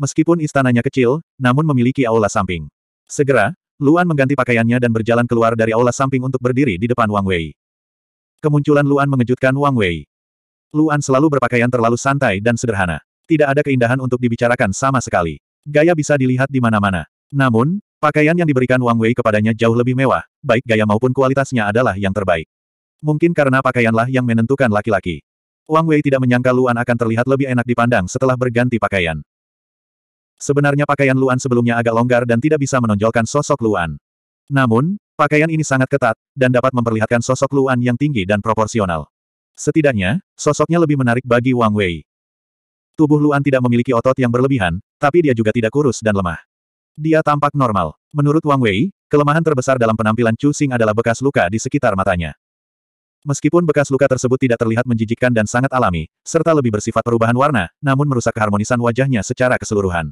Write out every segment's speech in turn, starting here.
Meskipun istananya kecil, namun memiliki aula samping. Segera, Luan mengganti pakaiannya dan berjalan keluar dari aula samping untuk berdiri di depan Wang Wei. Kemunculan Luan mengejutkan Wang Wei. Luan selalu berpakaian terlalu santai dan sederhana. Tidak ada keindahan untuk dibicarakan sama sekali. Gaya bisa dilihat di mana-mana. Namun, Pakaian yang diberikan Wang Wei kepadanya jauh lebih mewah, baik gaya maupun kualitasnya adalah yang terbaik. Mungkin karena pakaianlah yang menentukan laki-laki. Wang Wei tidak menyangka Luan akan terlihat lebih enak dipandang setelah berganti pakaian. Sebenarnya pakaian Luan sebelumnya agak longgar dan tidak bisa menonjolkan sosok Luan. Namun, pakaian ini sangat ketat, dan dapat memperlihatkan sosok Luan yang tinggi dan proporsional. Setidaknya, sosoknya lebih menarik bagi Wang Wei. Tubuh Luan tidak memiliki otot yang berlebihan, tapi dia juga tidak kurus dan lemah. Dia tampak normal. Menurut Wang Wei, kelemahan terbesar dalam penampilan Chu Xing adalah bekas luka di sekitar matanya. Meskipun bekas luka tersebut tidak terlihat menjijikkan dan sangat alami, serta lebih bersifat perubahan warna, namun merusak keharmonisan wajahnya secara keseluruhan.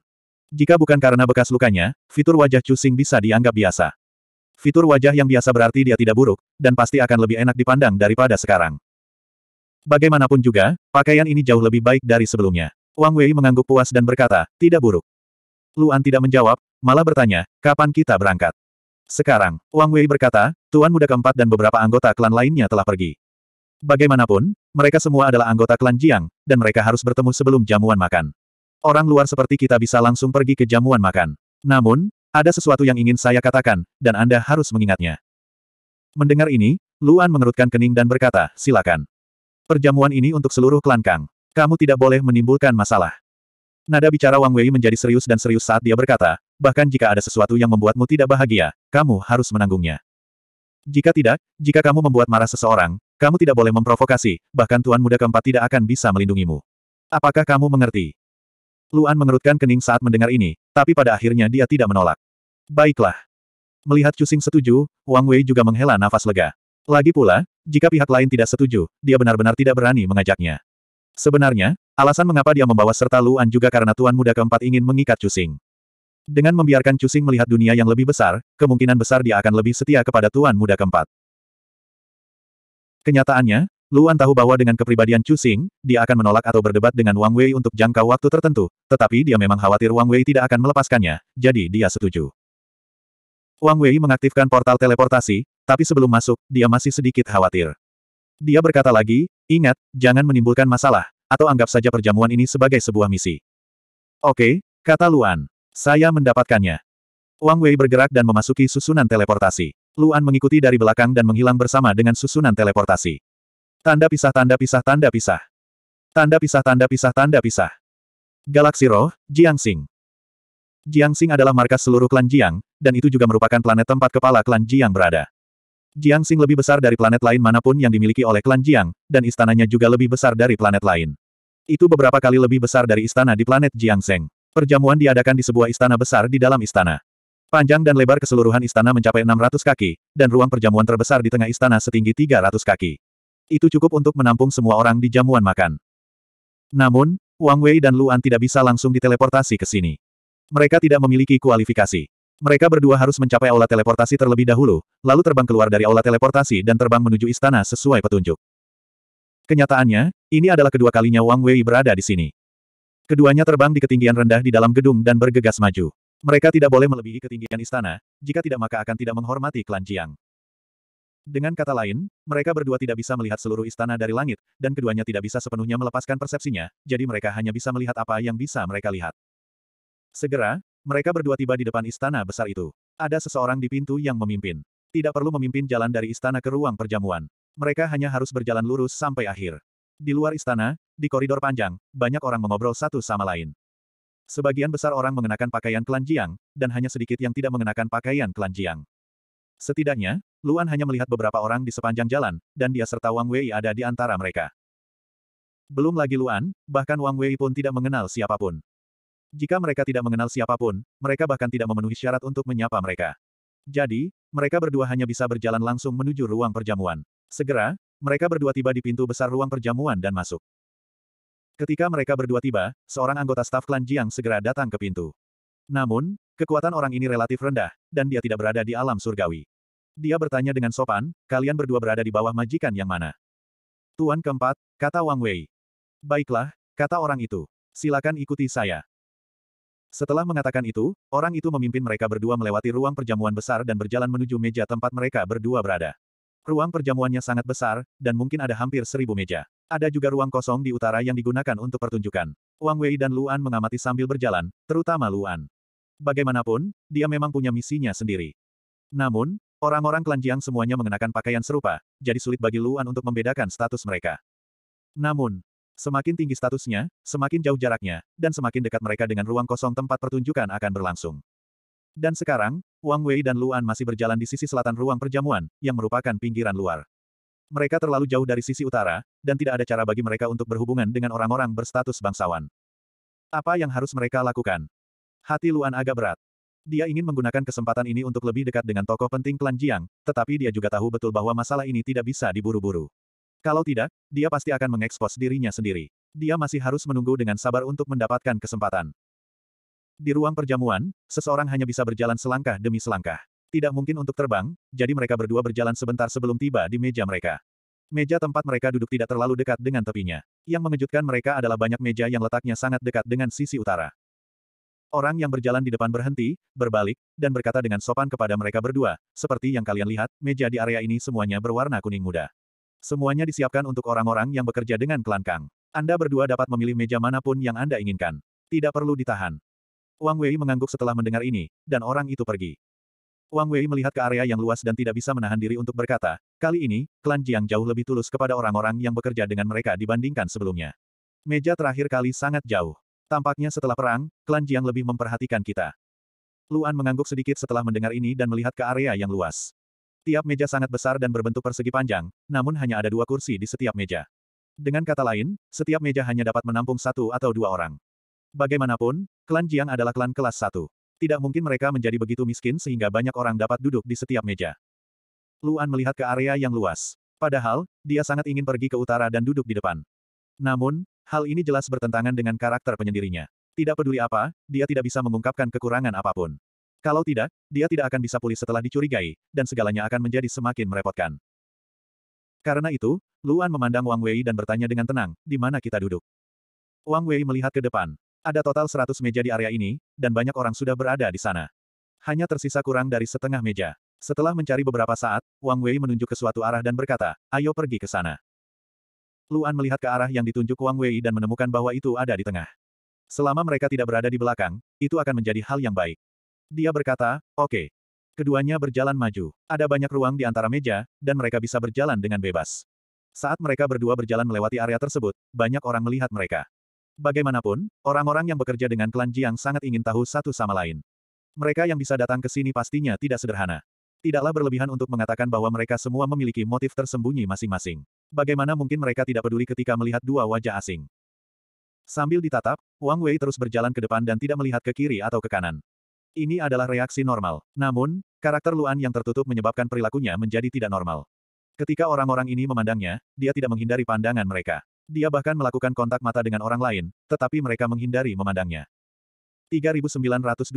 Jika bukan karena bekas lukanya, fitur wajah Xing bisa dianggap biasa. Fitur wajah yang biasa berarti dia tidak buruk, dan pasti akan lebih enak dipandang daripada sekarang. Bagaimanapun juga, pakaian ini jauh lebih baik dari sebelumnya. Wang Wei mengangguk puas dan berkata, tidak buruk. Luan tidak menjawab, malah bertanya, kapan kita berangkat? Sekarang, Wang Wei berkata, Tuan Muda keempat dan beberapa anggota klan lainnya telah pergi. Bagaimanapun, mereka semua adalah anggota klan Jiang, dan mereka harus bertemu sebelum jamuan makan. Orang luar seperti kita bisa langsung pergi ke jamuan makan. Namun, ada sesuatu yang ingin saya katakan, dan Anda harus mengingatnya. Mendengar ini, Luan mengerutkan kening dan berkata, silakan. Perjamuan ini untuk seluruh klan Kang. Kamu tidak boleh menimbulkan masalah. Nada bicara Wang Wei menjadi serius dan serius saat dia berkata, bahkan jika ada sesuatu yang membuatmu tidak bahagia, kamu harus menanggungnya. Jika tidak, jika kamu membuat marah seseorang, kamu tidak boleh memprovokasi, bahkan Tuan Muda keempat tidak akan bisa melindungimu. Apakah kamu mengerti? Luan mengerutkan kening saat mendengar ini, tapi pada akhirnya dia tidak menolak. Baiklah. Melihat Cusing setuju, Wang Wei juga menghela nafas lega. Lagi pula, jika pihak lain tidak setuju, dia benar-benar tidak berani mengajaknya. Sebenarnya, alasan mengapa dia membawa serta Luan juga karena Tuan Muda keempat ingin mengikat Cusing. Dengan membiarkan Cusing melihat dunia yang lebih besar, kemungkinan besar dia akan lebih setia kepada Tuan Muda keempat. Kenyataannya, Luan tahu bahwa dengan kepribadian Cusing, dia akan menolak atau berdebat dengan Wang Wei untuk jangka waktu tertentu, tetapi dia memang khawatir Wang Wei tidak akan melepaskannya, jadi dia setuju. Wang Wei mengaktifkan portal teleportasi, tapi sebelum masuk, dia masih sedikit khawatir. Dia berkata lagi, ingat, jangan menimbulkan masalah, atau anggap saja perjamuan ini sebagai sebuah misi. Oke, kata Luan. Saya mendapatkannya. Wang Wei bergerak dan memasuki susunan teleportasi. Luan mengikuti dari belakang dan menghilang bersama dengan susunan teleportasi. Tanda pisah tanda pisah tanda pisah. Tanda pisah tanda pisah tanda pisah. Galaksi Roh, Jiangxing. Xing adalah markas seluruh klan Jiang, dan itu juga merupakan planet tempat kepala klan Jiang berada. Jiang Xing lebih besar dari planet lain manapun yang dimiliki oleh klan Jiang, dan istananya juga lebih besar dari planet lain. Itu beberapa kali lebih besar dari istana di planet Jiang Zeng. Perjamuan diadakan di sebuah istana besar di dalam istana. Panjang dan lebar keseluruhan istana mencapai 600 kaki, dan ruang perjamuan terbesar di tengah istana setinggi 300 kaki. Itu cukup untuk menampung semua orang di jamuan makan. Namun, Wang Wei dan Luan tidak bisa langsung diteleportasi ke sini. Mereka tidak memiliki kualifikasi. Mereka berdua harus mencapai aula teleportasi terlebih dahulu, lalu terbang keluar dari aula teleportasi dan terbang menuju istana sesuai petunjuk. Kenyataannya, ini adalah kedua kalinya Wang Wei berada di sini. Keduanya terbang di ketinggian rendah di dalam gedung dan bergegas maju. Mereka tidak boleh melebihi ketinggian istana, jika tidak maka akan tidak menghormati klan Jiang. Dengan kata lain, mereka berdua tidak bisa melihat seluruh istana dari langit, dan keduanya tidak bisa sepenuhnya melepaskan persepsinya, jadi mereka hanya bisa melihat apa yang bisa mereka lihat. Segera, mereka berdua tiba di depan istana besar itu. Ada seseorang di pintu yang memimpin. Tidak perlu memimpin jalan dari istana ke ruang perjamuan. Mereka hanya harus berjalan lurus sampai akhir. Di luar istana, di koridor panjang, banyak orang mengobrol satu sama lain. Sebagian besar orang mengenakan pakaian klan Jiang, dan hanya sedikit yang tidak mengenakan pakaian klan Jiang. Setidaknya, Luan hanya melihat beberapa orang di sepanjang jalan, dan dia serta Wang Wei ada di antara mereka. Belum lagi Luan, bahkan Wang Wei pun tidak mengenal siapapun. Jika mereka tidak mengenal siapapun, mereka bahkan tidak memenuhi syarat untuk menyapa mereka. Jadi, mereka berdua hanya bisa berjalan langsung menuju ruang perjamuan. Segera, mereka berdua tiba di pintu besar ruang perjamuan dan masuk. Ketika mereka berdua tiba, seorang anggota staf klan Jiang segera datang ke pintu. Namun, kekuatan orang ini relatif rendah, dan dia tidak berada di alam surgawi. Dia bertanya dengan sopan, kalian berdua berada di bawah majikan yang mana? Tuan keempat, kata Wang Wei. Baiklah, kata orang itu. Silakan ikuti saya. Setelah mengatakan itu, orang itu memimpin mereka berdua melewati ruang perjamuan besar dan berjalan menuju meja tempat mereka berdua berada. Ruang perjamuannya sangat besar, dan mungkin ada hampir seribu meja. Ada juga ruang kosong di utara yang digunakan untuk pertunjukan. Wang Wei dan Luan mengamati sambil berjalan, terutama Luan. Bagaimanapun, dia memang punya misinya sendiri. Namun, orang-orang Klan Jiang semuanya mengenakan pakaian serupa, jadi sulit bagi Luan untuk membedakan status mereka. Namun, Semakin tinggi statusnya, semakin jauh jaraknya, dan semakin dekat mereka dengan ruang kosong tempat pertunjukan akan berlangsung. Dan sekarang, Wang Wei dan Luan masih berjalan di sisi selatan ruang perjamuan, yang merupakan pinggiran luar. Mereka terlalu jauh dari sisi utara, dan tidak ada cara bagi mereka untuk berhubungan dengan orang-orang berstatus bangsawan. Apa yang harus mereka lakukan? Hati Luan agak berat. Dia ingin menggunakan kesempatan ini untuk lebih dekat dengan tokoh penting klan Jiang, tetapi dia juga tahu betul bahwa masalah ini tidak bisa diburu-buru. Kalau tidak, dia pasti akan mengekspos dirinya sendiri. Dia masih harus menunggu dengan sabar untuk mendapatkan kesempatan. Di ruang perjamuan, seseorang hanya bisa berjalan selangkah demi selangkah. Tidak mungkin untuk terbang, jadi mereka berdua berjalan sebentar sebelum tiba di meja mereka. Meja tempat mereka duduk tidak terlalu dekat dengan tepinya. Yang mengejutkan mereka adalah banyak meja yang letaknya sangat dekat dengan sisi utara. Orang yang berjalan di depan berhenti, berbalik, dan berkata dengan sopan kepada mereka berdua, seperti yang kalian lihat, meja di area ini semuanya berwarna kuning muda. Semuanya disiapkan untuk orang-orang yang bekerja dengan klan Kang. Anda berdua dapat memilih meja manapun yang Anda inginkan. Tidak perlu ditahan. Wang Wei mengangguk setelah mendengar ini, dan orang itu pergi. Wang Wei melihat ke area yang luas dan tidak bisa menahan diri untuk berkata, kali ini, klan Jiang jauh lebih tulus kepada orang-orang yang bekerja dengan mereka dibandingkan sebelumnya. Meja terakhir kali sangat jauh. Tampaknya setelah perang, klan Jiang lebih memperhatikan kita. Luan mengangguk sedikit setelah mendengar ini dan melihat ke area yang luas. Tiap meja sangat besar dan berbentuk persegi panjang, namun hanya ada dua kursi di setiap meja. Dengan kata lain, setiap meja hanya dapat menampung satu atau dua orang. Bagaimanapun, klan Jiang adalah klan kelas satu. Tidak mungkin mereka menjadi begitu miskin sehingga banyak orang dapat duduk di setiap meja. Luan melihat ke area yang luas. Padahal, dia sangat ingin pergi ke utara dan duduk di depan. Namun, hal ini jelas bertentangan dengan karakter penyendirinya. Tidak peduli apa, dia tidak bisa mengungkapkan kekurangan apapun. Kalau tidak, dia tidak akan bisa pulih setelah dicurigai, dan segalanya akan menjadi semakin merepotkan. Karena itu, Luan memandang Wang Wei dan bertanya dengan tenang, di mana kita duduk? Wang Wei melihat ke depan. Ada total 100 meja di area ini, dan banyak orang sudah berada di sana. Hanya tersisa kurang dari setengah meja. Setelah mencari beberapa saat, Wang Wei menunjuk ke suatu arah dan berkata, ayo pergi ke sana. Luan melihat ke arah yang ditunjuk Wang Wei dan menemukan bahwa itu ada di tengah. Selama mereka tidak berada di belakang, itu akan menjadi hal yang baik. Dia berkata, oke. Okay. Keduanya berjalan maju. Ada banyak ruang di antara meja, dan mereka bisa berjalan dengan bebas. Saat mereka berdua berjalan melewati area tersebut, banyak orang melihat mereka. Bagaimanapun, orang-orang yang bekerja dengan klan Jiang sangat ingin tahu satu sama lain. Mereka yang bisa datang ke sini pastinya tidak sederhana. Tidaklah berlebihan untuk mengatakan bahwa mereka semua memiliki motif tersembunyi masing-masing. Bagaimana mungkin mereka tidak peduli ketika melihat dua wajah asing? Sambil ditatap, Wang Wei terus berjalan ke depan dan tidak melihat ke kiri atau ke kanan. Ini adalah reaksi normal. Namun, karakter Luan yang tertutup menyebabkan perilakunya menjadi tidak normal. Ketika orang-orang ini memandangnya, dia tidak menghindari pandangan mereka. Dia bahkan melakukan kontak mata dengan orang lain, tetapi mereka menghindari memandangnya. 3922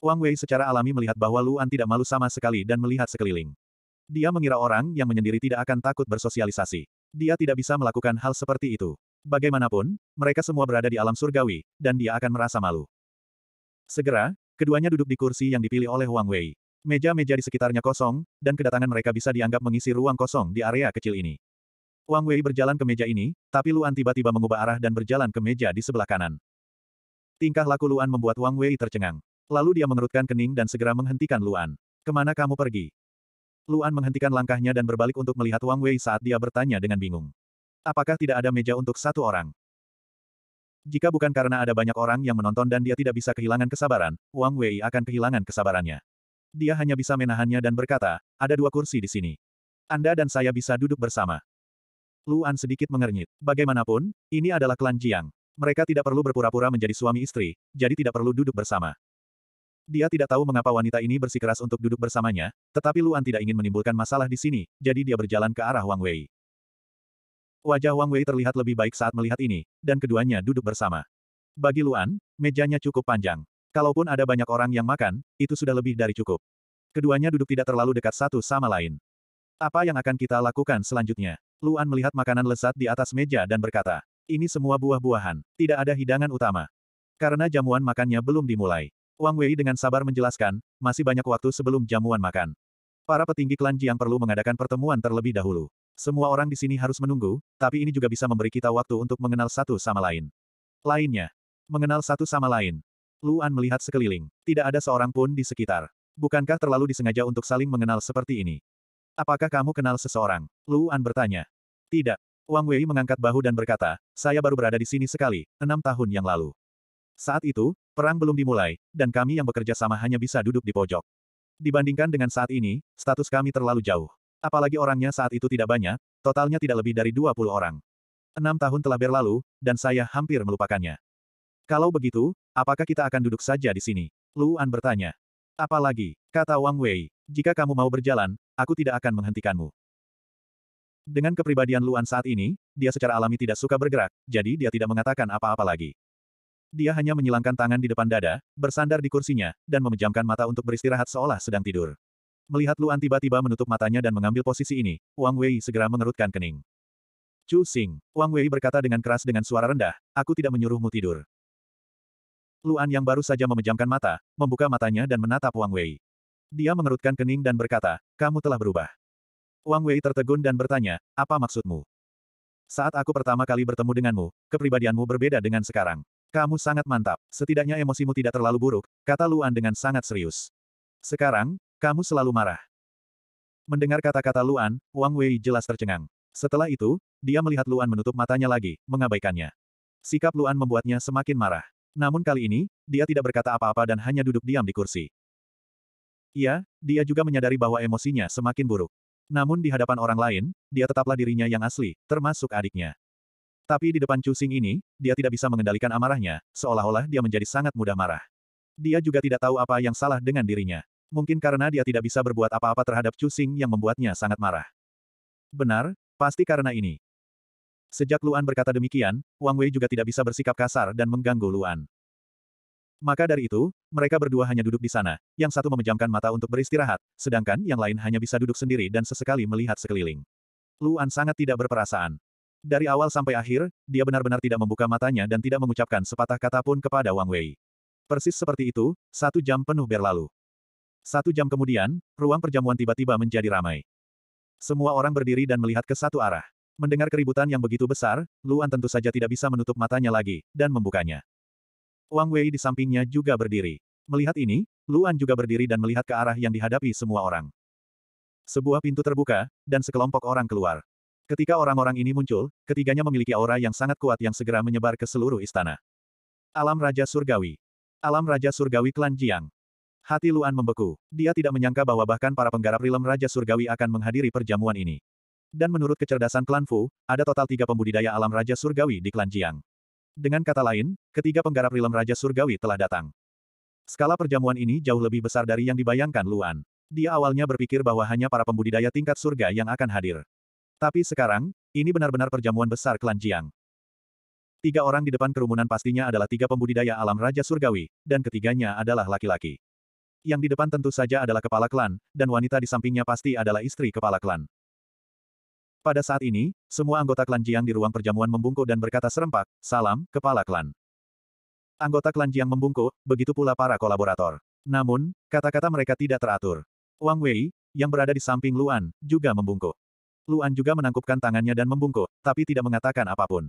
Wang Wei secara alami melihat bahwa Luan tidak malu sama sekali dan melihat sekeliling. Dia mengira orang yang menyendiri tidak akan takut bersosialisasi. Dia tidak bisa melakukan hal seperti itu. Bagaimanapun, mereka semua berada di alam surgawi, dan dia akan merasa malu. Segera, keduanya duduk di kursi yang dipilih oleh Wang Wei. Meja-meja di sekitarnya kosong, dan kedatangan mereka bisa dianggap mengisi ruang kosong di area kecil ini. Wang Wei berjalan ke meja ini, tapi Luan tiba-tiba mengubah arah dan berjalan ke meja di sebelah kanan. Tingkah laku Luan membuat Wang Wei tercengang. Lalu dia mengerutkan kening dan segera menghentikan Luan. Kemana kamu pergi? Luan menghentikan langkahnya dan berbalik untuk melihat Wang Wei saat dia bertanya dengan bingung. Apakah tidak ada meja untuk satu orang? Jika bukan karena ada banyak orang yang menonton dan dia tidak bisa kehilangan kesabaran, Wang Wei akan kehilangan kesabarannya. Dia hanya bisa menahannya dan berkata, ada dua kursi di sini. Anda dan saya bisa duduk bersama. Luan sedikit mengernyit. Bagaimanapun, ini adalah klan Jiang. Mereka tidak perlu berpura-pura menjadi suami istri, jadi tidak perlu duduk bersama. Dia tidak tahu mengapa wanita ini bersikeras untuk duduk bersamanya, tetapi Luan tidak ingin menimbulkan masalah di sini, jadi dia berjalan ke arah Wang Wei. Wajah Wang Wei terlihat lebih baik saat melihat ini, dan keduanya duduk bersama. Bagi Luan, mejanya cukup panjang. Kalaupun ada banyak orang yang makan, itu sudah lebih dari cukup. Keduanya duduk tidak terlalu dekat satu sama lain. Apa yang akan kita lakukan selanjutnya? Luan melihat makanan lezat di atas meja dan berkata, ini semua buah-buahan, tidak ada hidangan utama. Karena jamuan makannya belum dimulai. Wang Wei dengan sabar menjelaskan, masih banyak waktu sebelum jamuan makan. Para petinggi klan Jiang perlu mengadakan pertemuan terlebih dahulu. Semua orang di sini harus menunggu, tapi ini juga bisa memberi kita waktu untuk mengenal satu sama lain. Lainnya. Mengenal satu sama lain. Luan melihat sekeliling. Tidak ada seorang pun di sekitar. Bukankah terlalu disengaja untuk saling mengenal seperti ini? Apakah kamu kenal seseorang? Luan bertanya. Tidak. Wang Wei mengangkat bahu dan berkata, saya baru berada di sini sekali, enam tahun yang lalu. Saat itu, perang belum dimulai, dan kami yang bekerja sama hanya bisa duduk di pojok. Dibandingkan dengan saat ini, status kami terlalu jauh. Apalagi orangnya saat itu tidak banyak, totalnya tidak lebih dari 20 orang. Enam tahun telah berlalu, dan saya hampir melupakannya. Kalau begitu, apakah kita akan duduk saja di sini? Luan bertanya. Apalagi, kata Wang Wei, jika kamu mau berjalan, aku tidak akan menghentikanmu. Dengan kepribadian Luan saat ini, dia secara alami tidak suka bergerak, jadi dia tidak mengatakan apa-apa lagi. Dia hanya menyilangkan tangan di depan dada, bersandar di kursinya, dan memejamkan mata untuk beristirahat seolah sedang tidur. Melihat Luan tiba-tiba menutup matanya dan mengambil posisi ini, Wang Wei segera mengerutkan kening. Chu Xing, Wang Wei berkata dengan keras dengan suara rendah, aku tidak menyuruhmu tidur. Luan yang baru saja memejamkan mata, membuka matanya dan menatap Wang Wei. Dia mengerutkan kening dan berkata, kamu telah berubah. Wang Wei tertegun dan bertanya, apa maksudmu? Saat aku pertama kali bertemu denganmu, kepribadianmu berbeda dengan sekarang. Kamu sangat mantap, setidaknya emosimu tidak terlalu buruk, kata Luan dengan sangat serius. Sekarang, kamu selalu marah. Mendengar kata-kata Luan, Wang Wei jelas tercengang. Setelah itu, dia melihat Luan menutup matanya lagi, mengabaikannya. Sikap Luan membuatnya semakin marah. Namun kali ini, dia tidak berkata apa-apa dan hanya duduk diam di kursi. Iya, dia juga menyadari bahwa emosinya semakin buruk. Namun di hadapan orang lain, dia tetaplah dirinya yang asli, termasuk adiknya. Tapi di depan Chu ini, dia tidak bisa mengendalikan amarahnya, seolah-olah dia menjadi sangat mudah marah. Dia juga tidak tahu apa yang salah dengan dirinya. Mungkin karena dia tidak bisa berbuat apa-apa terhadap Chu Xing yang membuatnya sangat marah. Benar, pasti karena ini. Sejak Luan berkata demikian, Wang Wei juga tidak bisa bersikap kasar dan mengganggu Luan. Maka dari itu, mereka berdua hanya duduk di sana, yang satu memejamkan mata untuk beristirahat, sedangkan yang lain hanya bisa duduk sendiri dan sesekali melihat sekeliling. Luan sangat tidak berperasaan. Dari awal sampai akhir, dia benar-benar tidak membuka matanya dan tidak mengucapkan sepatah kata pun kepada Wang Wei. Persis seperti itu, satu jam penuh berlalu. Satu jam kemudian, ruang perjamuan tiba-tiba menjadi ramai. Semua orang berdiri dan melihat ke satu arah. Mendengar keributan yang begitu besar, Luan tentu saja tidak bisa menutup matanya lagi, dan membukanya. Wang Wei di sampingnya juga berdiri. Melihat ini, Luan juga berdiri dan melihat ke arah yang dihadapi semua orang. Sebuah pintu terbuka, dan sekelompok orang keluar. Ketika orang-orang ini muncul, ketiganya memiliki aura yang sangat kuat yang segera menyebar ke seluruh istana. Alam Raja Surgawi. Alam Raja Surgawi Klan Jiang. Hati Luan membeku. Dia tidak menyangka bahwa bahkan para penggarap rilem Raja Surgawi akan menghadiri perjamuan ini. Dan menurut kecerdasan klan Fu, ada total tiga pembudidaya alam Raja Surgawi di klan Jiang. Dengan kata lain, ketiga penggarap rilem Raja Surgawi telah datang. Skala perjamuan ini jauh lebih besar dari yang dibayangkan Luan. Dia awalnya berpikir bahwa hanya para pembudidaya tingkat surga yang akan hadir. Tapi sekarang, ini benar-benar perjamuan besar klan Jiang. Tiga orang di depan kerumunan pastinya adalah tiga pembudidaya alam Raja Surgawi, dan ketiganya adalah laki-laki. Yang di depan tentu saja adalah kepala klan, dan wanita di sampingnya pasti adalah istri kepala klan. Pada saat ini, semua anggota klan Jiang di ruang perjamuan membungkuk dan berkata serempak, salam, kepala klan. Anggota klan Jiang membungkuk, begitu pula para kolaborator. Namun, kata-kata mereka tidak teratur. Wang Wei, yang berada di samping Luan, juga membungkuk. Luan juga menangkupkan tangannya dan membungkuk, tapi tidak mengatakan apapun.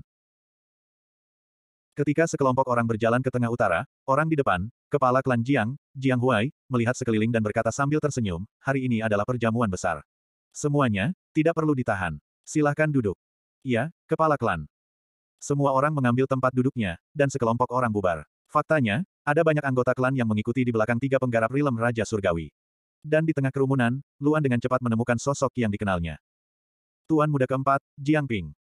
Ketika sekelompok orang berjalan ke tengah utara, orang di depan, kepala klan Jiang, Jiang Huai, melihat sekeliling dan berkata sambil tersenyum, hari ini adalah perjamuan besar. Semuanya, tidak perlu ditahan. Silahkan duduk. Iya, kepala klan. Semua orang mengambil tempat duduknya, dan sekelompok orang bubar. Faktanya, ada banyak anggota klan yang mengikuti di belakang tiga penggarap rilem Raja Surgawi. Dan di tengah kerumunan, Luan dengan cepat menemukan sosok yang dikenalnya. Tuan muda keempat, Jiang Ping.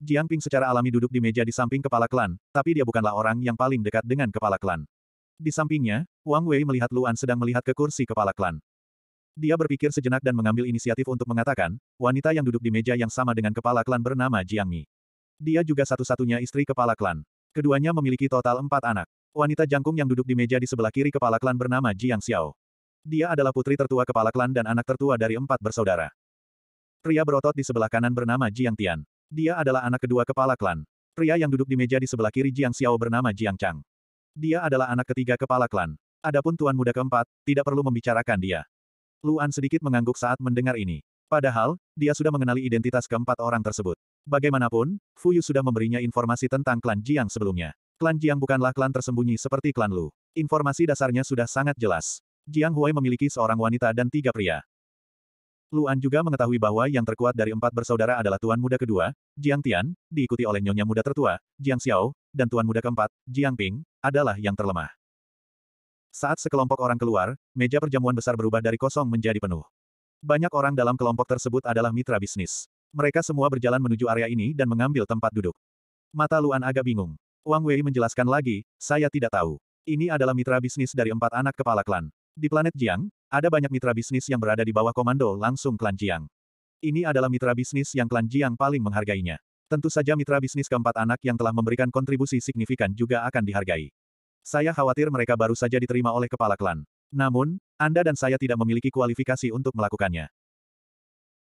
Jiang Ping secara alami duduk di meja di samping kepala klan, tapi dia bukanlah orang yang paling dekat dengan kepala klan. Di sampingnya, Wang Wei melihat Luan sedang melihat ke kursi kepala klan. Dia berpikir sejenak dan mengambil inisiatif untuk mengatakan, wanita yang duduk di meja yang sama dengan kepala klan bernama Jiang Mi. Dia juga satu-satunya istri kepala klan. Keduanya memiliki total empat anak. Wanita jangkung yang duduk di meja di sebelah kiri kepala klan bernama Jiang Xiao. Dia adalah putri tertua kepala klan dan anak tertua dari empat bersaudara. Pria berotot di sebelah kanan bernama Jiang Tian. Dia adalah anak kedua kepala klan. Pria yang duduk di meja di sebelah kiri Jiang Xiao bernama Jiang Chang. Dia adalah anak ketiga kepala klan. Adapun tuan muda keempat, tidak perlu membicarakan dia. Luan sedikit mengangguk saat mendengar ini. Padahal, dia sudah mengenali identitas keempat orang tersebut. Bagaimanapun, Fu Yu sudah memberinya informasi tentang klan Jiang sebelumnya. Klan Jiang bukanlah klan tersembunyi seperti klan Lu. Informasi dasarnya sudah sangat jelas. Jiang Huai memiliki seorang wanita dan tiga pria. Luan juga mengetahui bahwa yang terkuat dari empat bersaudara adalah Tuan Muda kedua, Jiang Tian, diikuti oleh Nyonya Muda tertua, Jiang Xiao, dan Tuan Muda keempat, Jiang Ping, adalah yang terlemah. Saat sekelompok orang keluar, meja perjamuan besar berubah dari kosong menjadi penuh. Banyak orang dalam kelompok tersebut adalah mitra bisnis. Mereka semua berjalan menuju area ini dan mengambil tempat duduk. Mata Luan agak bingung. Wang Wei menjelaskan lagi, saya tidak tahu. Ini adalah mitra bisnis dari empat anak kepala klan. Di planet Jiang, ada banyak mitra bisnis yang berada di bawah komando langsung klan Jiang. Ini adalah mitra bisnis yang klan Jiang paling menghargainya. Tentu saja mitra bisnis keempat anak yang telah memberikan kontribusi signifikan juga akan dihargai. Saya khawatir mereka baru saja diterima oleh kepala klan. Namun, Anda dan saya tidak memiliki kualifikasi untuk melakukannya.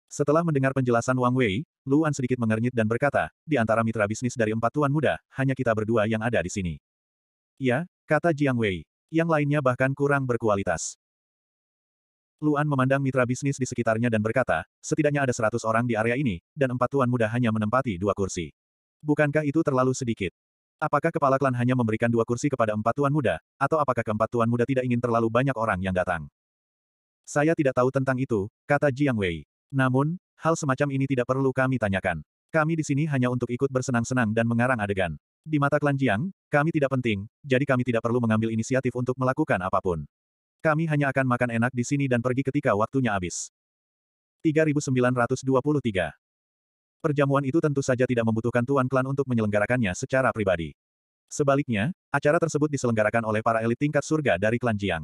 Setelah mendengar penjelasan Wang Wei, Luan sedikit mengernyit dan berkata, di antara mitra bisnis dari empat tuan muda, hanya kita berdua yang ada di sini. Ya, kata Jiang Wei. Yang lainnya bahkan kurang berkualitas. Luan memandang mitra bisnis di sekitarnya dan berkata, setidaknya ada seratus orang di area ini, dan empat tuan muda hanya menempati dua kursi. Bukankah itu terlalu sedikit? Apakah kepala klan hanya memberikan dua kursi kepada empat tuan muda, atau apakah keempat tuan muda tidak ingin terlalu banyak orang yang datang? Saya tidak tahu tentang itu, kata Jiang Wei. Namun, hal semacam ini tidak perlu kami tanyakan. Kami di sini hanya untuk ikut bersenang-senang dan mengarang adegan. Di mata klan Jiang, kami tidak penting, jadi kami tidak perlu mengambil inisiatif untuk melakukan apapun. Kami hanya akan makan enak di sini dan pergi ketika waktunya habis. 3923. Perjamuan itu tentu saja tidak membutuhkan Tuan Klan untuk menyelenggarakannya secara pribadi. Sebaliknya, acara tersebut diselenggarakan oleh para elit tingkat surga dari klan Jiang.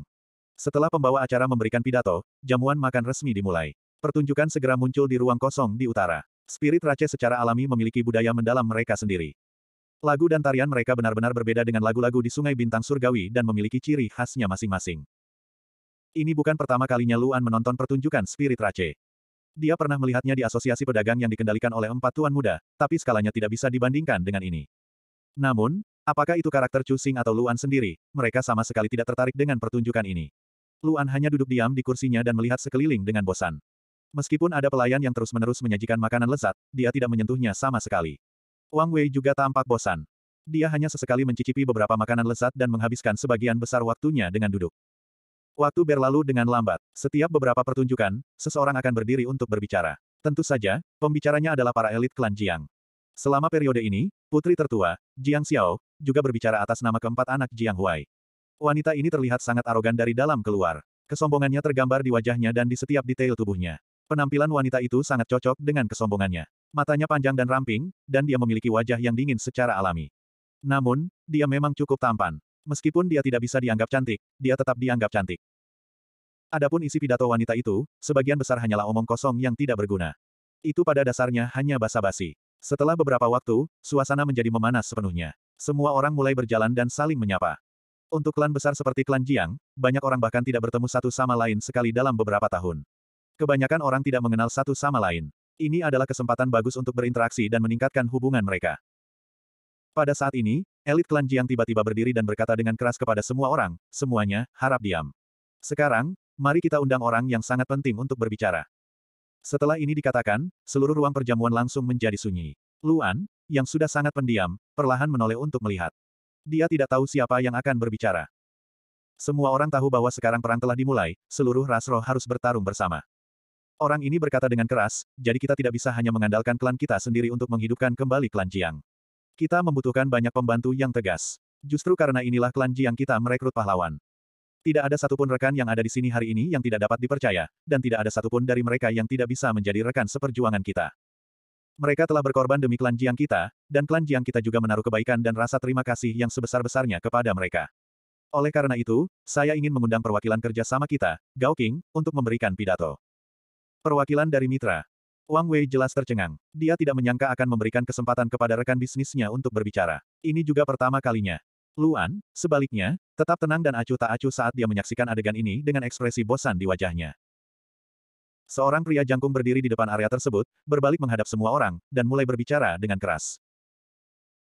Setelah pembawa acara memberikan pidato, jamuan makan resmi dimulai. Pertunjukan segera muncul di ruang kosong di utara. Spirit Rache secara alami memiliki budaya mendalam mereka sendiri. Lagu dan tarian mereka benar-benar berbeda dengan lagu-lagu di Sungai Bintang Surgawi dan memiliki ciri khasnya masing-masing. Ini bukan pertama kalinya Luan menonton pertunjukan Spirit Rache. Dia pernah melihatnya di asosiasi pedagang yang dikendalikan oleh empat tuan muda, tapi skalanya tidak bisa dibandingkan dengan ini. Namun, apakah itu karakter Chu Xing atau Luan sendiri, mereka sama sekali tidak tertarik dengan pertunjukan ini. Luan hanya duduk diam di kursinya dan melihat sekeliling dengan bosan. Meskipun ada pelayan yang terus-menerus menyajikan makanan lezat, dia tidak menyentuhnya sama sekali. Wang Wei juga tampak bosan. Dia hanya sesekali mencicipi beberapa makanan lezat dan menghabiskan sebagian besar waktunya dengan duduk. Waktu berlalu dengan lambat. Setiap beberapa pertunjukan, seseorang akan berdiri untuk berbicara. Tentu saja, pembicaranya adalah para elit klan Jiang. Selama periode ini, putri tertua, Jiang Xiao, juga berbicara atas nama keempat anak Jiang Huai. Wanita ini terlihat sangat arogan dari dalam keluar. Kesombongannya tergambar di wajahnya dan di setiap detail tubuhnya. Penampilan wanita itu sangat cocok dengan kesombongannya. Matanya panjang dan ramping, dan dia memiliki wajah yang dingin secara alami. Namun, dia memang cukup tampan. Meskipun dia tidak bisa dianggap cantik, dia tetap dianggap cantik. Adapun isi pidato wanita itu, sebagian besar hanyalah omong kosong yang tidak berguna. Itu pada dasarnya hanya basa-basi. Setelah beberapa waktu, suasana menjadi memanas sepenuhnya. Semua orang mulai berjalan dan saling menyapa. Untuk klan besar seperti klan Jiang, banyak orang bahkan tidak bertemu satu sama lain sekali dalam beberapa tahun. Kebanyakan orang tidak mengenal satu sama lain. Ini adalah kesempatan bagus untuk berinteraksi dan meningkatkan hubungan mereka. Pada saat ini, elit klan Jiang tiba-tiba berdiri dan berkata dengan keras kepada semua orang, semuanya, harap diam. Sekarang, mari kita undang orang yang sangat penting untuk berbicara. Setelah ini dikatakan, seluruh ruang perjamuan langsung menjadi sunyi. Luan, yang sudah sangat pendiam, perlahan menoleh untuk melihat. Dia tidak tahu siapa yang akan berbicara. Semua orang tahu bahwa sekarang perang telah dimulai, seluruh ras roh harus bertarung bersama. Orang ini berkata dengan keras, jadi kita tidak bisa hanya mengandalkan klan kita sendiri untuk menghidupkan kembali klan Jiang. Kita membutuhkan banyak pembantu yang tegas. Justru karena inilah klan Jiang kita merekrut pahlawan. Tidak ada satupun rekan yang ada di sini hari ini yang tidak dapat dipercaya, dan tidak ada satupun dari mereka yang tidak bisa menjadi rekan seperjuangan kita. Mereka telah berkorban demi klan Jiang kita, dan klan Jiang kita juga menaruh kebaikan dan rasa terima kasih yang sebesar-besarnya kepada mereka. Oleh karena itu, saya ingin mengundang perwakilan kerja sama kita, Gao King, untuk memberikan pidato. Perwakilan dari mitra, Wang Wei jelas tercengang. Dia tidak menyangka akan memberikan kesempatan kepada rekan bisnisnya untuk berbicara. Ini juga pertama kalinya. Luan, sebaliknya, tetap tenang dan acuh tak acuh saat dia menyaksikan adegan ini dengan ekspresi bosan di wajahnya. Seorang pria jangkung berdiri di depan area tersebut, berbalik menghadap semua orang, dan mulai berbicara dengan keras.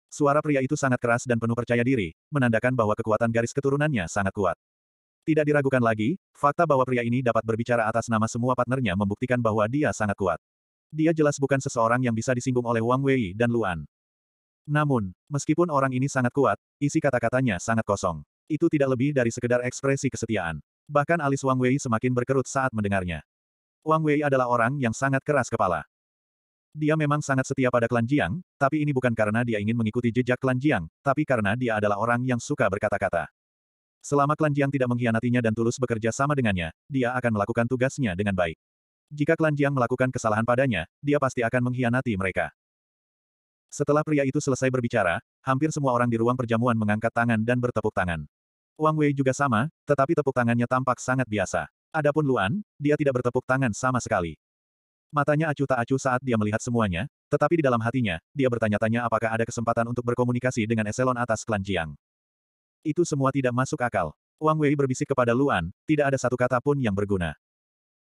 Suara pria itu sangat keras dan penuh percaya diri, menandakan bahwa kekuatan garis keturunannya sangat kuat. Tidak diragukan lagi, fakta bahwa pria ini dapat berbicara atas nama semua partnernya membuktikan bahwa dia sangat kuat. Dia jelas bukan seseorang yang bisa disinggung oleh Wang Wei dan Luan. Namun, meskipun orang ini sangat kuat, isi kata-katanya sangat kosong. Itu tidak lebih dari sekedar ekspresi kesetiaan. Bahkan alis Wang Wei semakin berkerut saat mendengarnya. Wang Wei adalah orang yang sangat keras kepala. Dia memang sangat setia pada klan Jiang, tapi ini bukan karena dia ingin mengikuti jejak klan Jiang, tapi karena dia adalah orang yang suka berkata-kata. Selama klan Jiang tidak mengkhianatinya dan tulus bekerja sama dengannya, dia akan melakukan tugasnya dengan baik. Jika klan Jiang melakukan kesalahan padanya, dia pasti akan mengkhianati mereka. Setelah pria itu selesai berbicara, hampir semua orang di ruang perjamuan mengangkat tangan dan bertepuk tangan. Wang Wei juga sama, tetapi tepuk tangannya tampak sangat biasa. Adapun Luan, dia tidak bertepuk tangan sama sekali. Matanya acuh tak acuh saat dia melihat semuanya, tetapi di dalam hatinya, dia bertanya-tanya apakah ada kesempatan untuk berkomunikasi dengan eselon atas klan Jiang. Itu semua tidak masuk akal. Wang Wei berbisik kepada Luan, tidak ada satu kata pun yang berguna.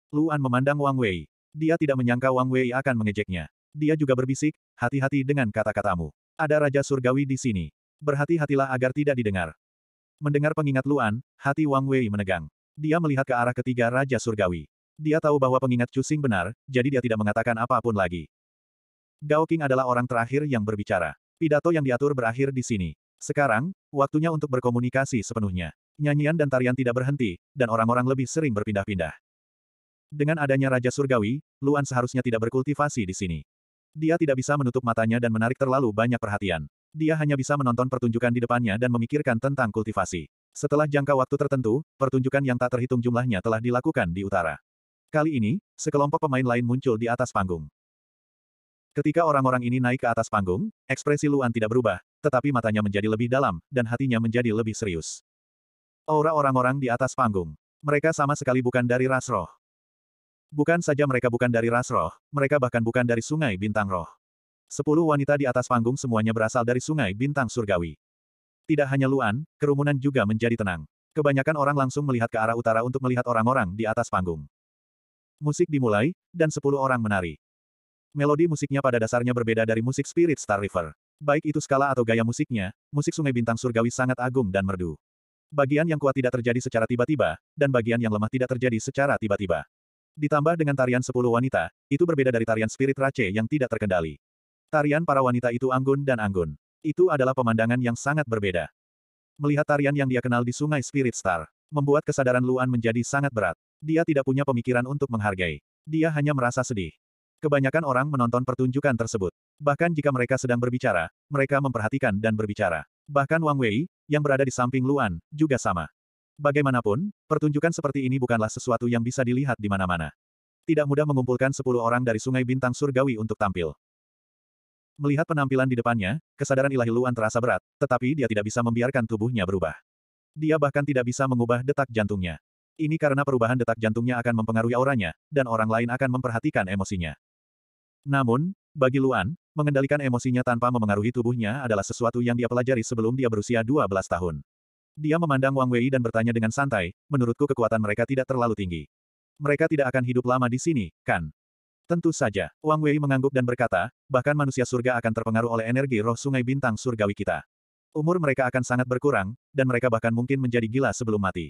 Luan memandang Wang Wei. Dia tidak menyangka Wang Wei akan mengejeknya. Dia juga berbisik, hati-hati dengan kata-katamu. Ada Raja Surgawi di sini. Berhati-hatilah agar tidak didengar. Mendengar pengingat Luan, hati Wang Wei menegang. Dia melihat ke arah ketiga Raja Surgawi. Dia tahu bahwa pengingat Cusing benar, jadi dia tidak mengatakan apapun lagi. Gao King adalah orang terakhir yang berbicara. Pidato yang diatur berakhir di sini. Sekarang, waktunya untuk berkomunikasi sepenuhnya. Nyanyian dan tarian tidak berhenti, dan orang-orang lebih sering berpindah-pindah. Dengan adanya Raja Surgawi, Luan seharusnya tidak berkultivasi di sini. Dia tidak bisa menutup matanya dan menarik terlalu banyak perhatian. Dia hanya bisa menonton pertunjukan di depannya dan memikirkan tentang kultivasi. Setelah jangka waktu tertentu, pertunjukan yang tak terhitung jumlahnya telah dilakukan di utara. Kali ini, sekelompok pemain lain muncul di atas panggung. Ketika orang-orang ini naik ke atas panggung, ekspresi Luan tidak berubah, tetapi matanya menjadi lebih dalam, dan hatinya menjadi lebih serius. Aura orang-orang di atas panggung. Mereka sama sekali bukan dari ras roh. Bukan saja mereka bukan dari ras roh, mereka bahkan bukan dari sungai bintang roh. Sepuluh wanita di atas panggung semuanya berasal dari sungai bintang surgawi. Tidak hanya Luan, kerumunan juga menjadi tenang. Kebanyakan orang langsung melihat ke arah utara untuk melihat orang-orang di atas panggung. Musik dimulai, dan sepuluh orang menari. Melodi musiknya pada dasarnya berbeda dari musik Spirit Star River. Baik itu skala atau gaya musiknya, musik Sungai Bintang Surgawi sangat agung dan merdu. Bagian yang kuat tidak terjadi secara tiba-tiba, dan bagian yang lemah tidak terjadi secara tiba-tiba. Ditambah dengan tarian sepuluh wanita, itu berbeda dari tarian spirit race yang tidak terkendali. Tarian para wanita itu anggun dan anggun. Itu adalah pemandangan yang sangat berbeda. Melihat tarian yang dia kenal di sungai Spirit Star, membuat kesadaran Luan menjadi sangat berat. Dia tidak punya pemikiran untuk menghargai. Dia hanya merasa sedih. Kebanyakan orang menonton pertunjukan tersebut. Bahkan jika mereka sedang berbicara, mereka memperhatikan dan berbicara. Bahkan Wang Wei, yang berada di samping Luan, juga sama. Bagaimanapun, pertunjukan seperti ini bukanlah sesuatu yang bisa dilihat di mana-mana. Tidak mudah mengumpulkan sepuluh orang dari Sungai Bintang Surgawi untuk tampil. Melihat penampilan di depannya, kesadaran ilahi Luan terasa berat, tetapi dia tidak bisa membiarkan tubuhnya berubah. Dia bahkan tidak bisa mengubah detak jantungnya. Ini karena perubahan detak jantungnya akan mempengaruhi auranya, dan orang lain akan memperhatikan emosinya. Namun, bagi Luan, mengendalikan emosinya tanpa memengaruhi tubuhnya adalah sesuatu yang dia pelajari sebelum dia berusia 12 tahun. Dia memandang Wang Wei dan bertanya dengan santai, menurutku kekuatan mereka tidak terlalu tinggi. Mereka tidak akan hidup lama di sini, kan? Tentu saja, Wang Wei mengangguk dan berkata, bahkan manusia surga akan terpengaruh oleh energi roh sungai bintang surgawi kita. Umur mereka akan sangat berkurang, dan mereka bahkan mungkin menjadi gila sebelum mati.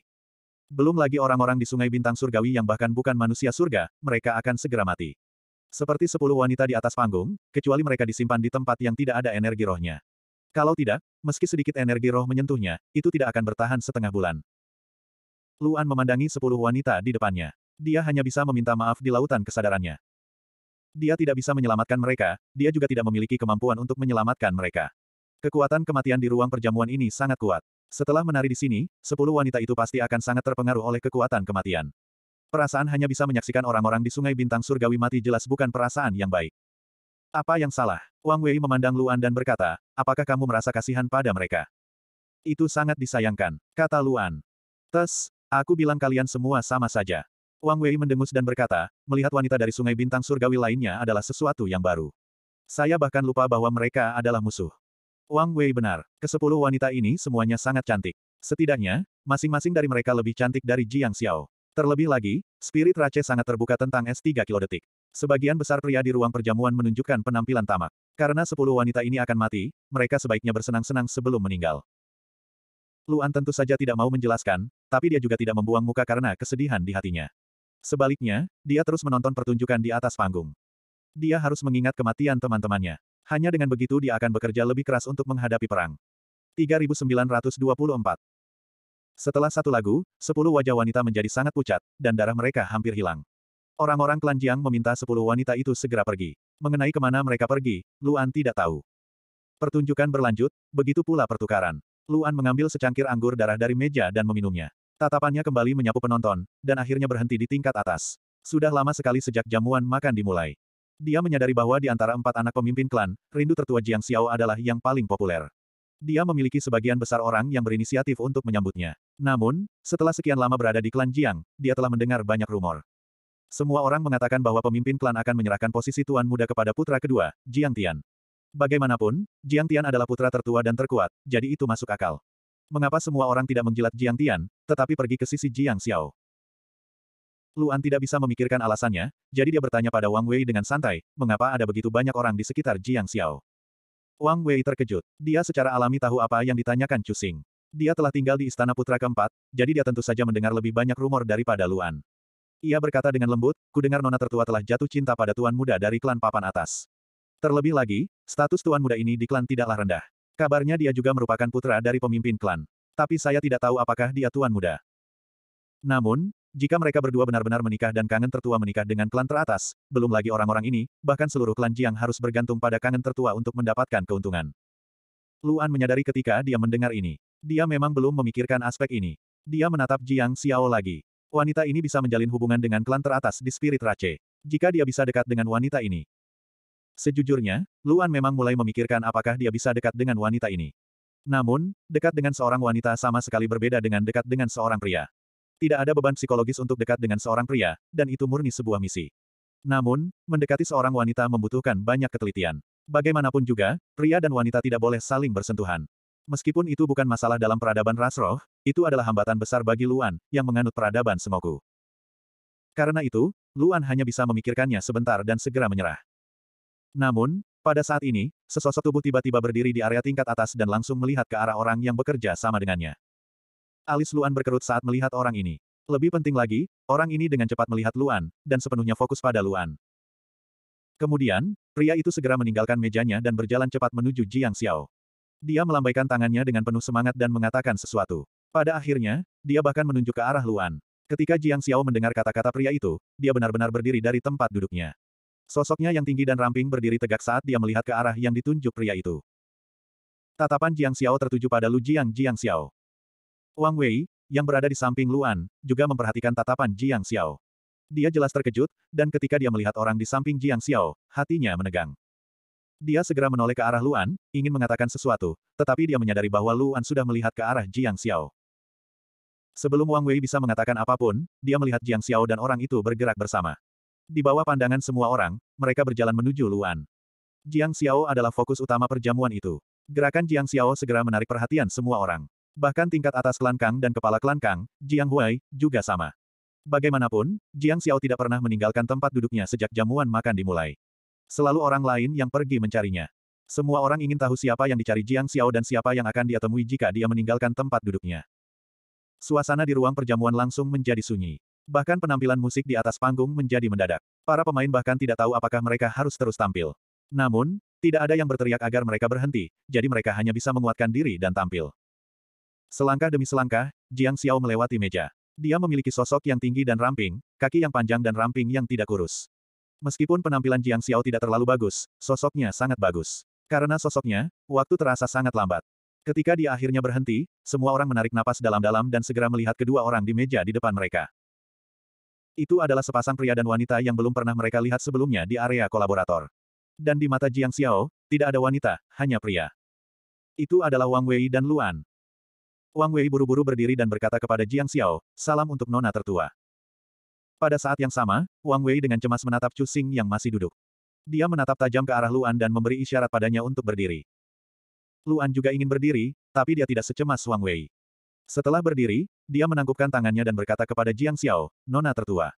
Belum lagi orang-orang di sungai bintang surgawi yang bahkan bukan manusia surga, mereka akan segera mati. Seperti sepuluh wanita di atas panggung, kecuali mereka disimpan di tempat yang tidak ada energi rohnya. Kalau tidak, meski sedikit energi roh menyentuhnya, itu tidak akan bertahan setengah bulan. Luan memandangi sepuluh wanita di depannya. Dia hanya bisa meminta maaf di lautan kesadarannya. Dia tidak bisa menyelamatkan mereka, dia juga tidak memiliki kemampuan untuk menyelamatkan mereka. Kekuatan kematian di ruang perjamuan ini sangat kuat. Setelah menari di sini, sepuluh wanita itu pasti akan sangat terpengaruh oleh kekuatan kematian. Perasaan hanya bisa menyaksikan orang-orang di sungai bintang surgawi mati jelas bukan perasaan yang baik. Apa yang salah? Wang Wei memandang Luan dan berkata, apakah kamu merasa kasihan pada mereka? Itu sangat disayangkan, kata Luan. Tes, aku bilang kalian semua sama saja. Wang Wei mendengus dan berkata, melihat wanita dari sungai bintang surgawi lainnya adalah sesuatu yang baru. Saya bahkan lupa bahwa mereka adalah musuh. Wang Wei benar, kesepuluh wanita ini semuanya sangat cantik. Setidaknya, masing-masing dari mereka lebih cantik dari Jiang Xiao. Terlebih lagi, spirit Rache sangat terbuka tentang S3 kilodetik. Sebagian besar pria di ruang perjamuan menunjukkan penampilan tamak. Karena sepuluh wanita ini akan mati, mereka sebaiknya bersenang-senang sebelum meninggal. Luan tentu saja tidak mau menjelaskan, tapi dia juga tidak membuang muka karena kesedihan di hatinya. Sebaliknya, dia terus menonton pertunjukan di atas panggung. Dia harus mengingat kematian teman-temannya. Hanya dengan begitu dia akan bekerja lebih keras untuk menghadapi perang. 3924 Setelah satu lagu, sepuluh wajah wanita menjadi sangat pucat, dan darah mereka hampir hilang. Orang-orang klan Jiang meminta sepuluh wanita itu segera pergi. Mengenai kemana mereka pergi, Luan tidak tahu. Pertunjukan berlanjut, begitu pula pertukaran. Luan mengambil secangkir anggur darah dari meja dan meminumnya. Tatapannya kembali menyapu penonton, dan akhirnya berhenti di tingkat atas. Sudah lama sekali sejak jamuan makan dimulai. Dia menyadari bahwa di antara empat anak pemimpin klan, rindu tertua Jiang Xiao adalah yang paling populer. Dia memiliki sebagian besar orang yang berinisiatif untuk menyambutnya. Namun, setelah sekian lama berada di klan Jiang, dia telah mendengar banyak rumor. Semua orang mengatakan bahwa pemimpin klan akan menyerahkan posisi tuan muda kepada putra kedua, Jiang Tian. Bagaimanapun, Jiang Tian adalah putra tertua dan terkuat, jadi itu masuk akal. Mengapa semua orang tidak menjilat Jiang Tian, tetapi pergi ke sisi Jiang Xiao? Luan tidak bisa memikirkan alasannya, jadi dia bertanya pada Wang Wei dengan santai, mengapa ada begitu banyak orang di sekitar Jiang Xiao? Wang Wei terkejut. Dia secara alami tahu apa yang ditanyakan Chu Xing. Dia telah tinggal di istana putra keempat, jadi dia tentu saja mendengar lebih banyak rumor daripada Luan. Ia berkata dengan lembut, ku dengar nona tertua telah jatuh cinta pada tuan muda dari klan papan atas. Terlebih lagi, status tuan muda ini di klan tidaklah rendah. Kabarnya dia juga merupakan putra dari pemimpin klan. Tapi saya tidak tahu apakah dia tuan muda. Namun, jika mereka berdua benar-benar menikah dan kangen tertua menikah dengan klan teratas, belum lagi orang-orang ini, bahkan seluruh klan Jiang harus bergantung pada kangen tertua untuk mendapatkan keuntungan. Luan menyadari ketika dia mendengar ini. Dia memang belum memikirkan aspek ini. Dia menatap Jiang Xiao lagi wanita ini bisa menjalin hubungan dengan klan teratas di Spirit Race. Jika dia bisa dekat dengan wanita ini. Sejujurnya, Luan memang mulai memikirkan apakah dia bisa dekat dengan wanita ini. Namun, dekat dengan seorang wanita sama sekali berbeda dengan dekat dengan seorang pria. Tidak ada beban psikologis untuk dekat dengan seorang pria, dan itu murni sebuah misi. Namun, mendekati seorang wanita membutuhkan banyak ketelitian. Bagaimanapun juga, pria dan wanita tidak boleh saling bersentuhan. Meskipun itu bukan masalah dalam peradaban ras roh, itu adalah hambatan besar bagi Luan, yang menganut peradaban semoku. Karena itu, Luan hanya bisa memikirkannya sebentar dan segera menyerah. Namun, pada saat ini, sesosok tubuh tiba-tiba berdiri di area tingkat atas dan langsung melihat ke arah orang yang bekerja sama dengannya. Alis Luan berkerut saat melihat orang ini. Lebih penting lagi, orang ini dengan cepat melihat Luan, dan sepenuhnya fokus pada Luan. Kemudian, pria itu segera meninggalkan mejanya dan berjalan cepat menuju Jiang Xiao. Dia melambaikan tangannya dengan penuh semangat dan mengatakan sesuatu. Pada akhirnya, dia bahkan menunjuk ke arah Luan. Ketika Jiang Xiao mendengar kata-kata pria itu, dia benar-benar berdiri dari tempat duduknya. Sosoknya yang tinggi dan ramping berdiri tegak saat dia melihat ke arah yang ditunjuk pria itu. Tatapan Jiang Xiao tertuju pada Lu Jiang Jiang Xiao. Wang Wei, yang berada di samping Luan, juga memperhatikan tatapan Jiang Xiao. Dia jelas terkejut, dan ketika dia melihat orang di samping Jiang Xiao, hatinya menegang. Dia segera menoleh ke arah Luan, ingin mengatakan sesuatu, tetapi dia menyadari bahwa Luan sudah melihat ke arah Jiang Xiao. Sebelum Wang Wei bisa mengatakan apapun, dia melihat Jiang Xiao dan orang itu bergerak bersama. Di bawah pandangan semua orang, mereka berjalan menuju Luan. Jiang Xiao adalah fokus utama perjamuan itu. Gerakan Jiang Xiao segera menarik perhatian semua orang. Bahkan tingkat atas klan Kang dan kepala klan Kang, Jiang Huai, juga sama. Bagaimanapun, Jiang Xiao tidak pernah meninggalkan tempat duduknya sejak jamuan makan dimulai. Selalu orang lain yang pergi mencarinya. Semua orang ingin tahu siapa yang dicari Jiang Xiao dan siapa yang akan dia temui jika dia meninggalkan tempat duduknya. Suasana di ruang perjamuan langsung menjadi sunyi. Bahkan penampilan musik di atas panggung menjadi mendadak. Para pemain bahkan tidak tahu apakah mereka harus terus tampil. Namun, tidak ada yang berteriak agar mereka berhenti, jadi mereka hanya bisa menguatkan diri dan tampil. Selangkah demi selangkah, Jiang Xiao melewati meja. Dia memiliki sosok yang tinggi dan ramping, kaki yang panjang dan ramping yang tidak kurus. Meskipun penampilan Jiang Xiao tidak terlalu bagus, sosoknya sangat bagus. Karena sosoknya, waktu terasa sangat lambat. Ketika dia akhirnya berhenti, semua orang menarik napas dalam-dalam dan segera melihat kedua orang di meja di depan mereka. Itu adalah sepasang pria dan wanita yang belum pernah mereka lihat sebelumnya di area kolaborator. Dan di mata Jiang Xiao, tidak ada wanita, hanya pria. Itu adalah Wang Wei dan Luan. Wang Wei buru-buru berdiri dan berkata kepada Jiang Xiao, salam untuk nona tertua. Pada saat yang sama, Wang Wei dengan cemas menatap Chu Xing yang masih duduk. Dia menatap tajam ke arah Luan dan memberi isyarat padanya untuk berdiri. Luan juga ingin berdiri, tapi dia tidak secemas Wang Wei. Setelah berdiri, dia menangkupkan tangannya dan berkata kepada Jiang Xiao, nona tertua.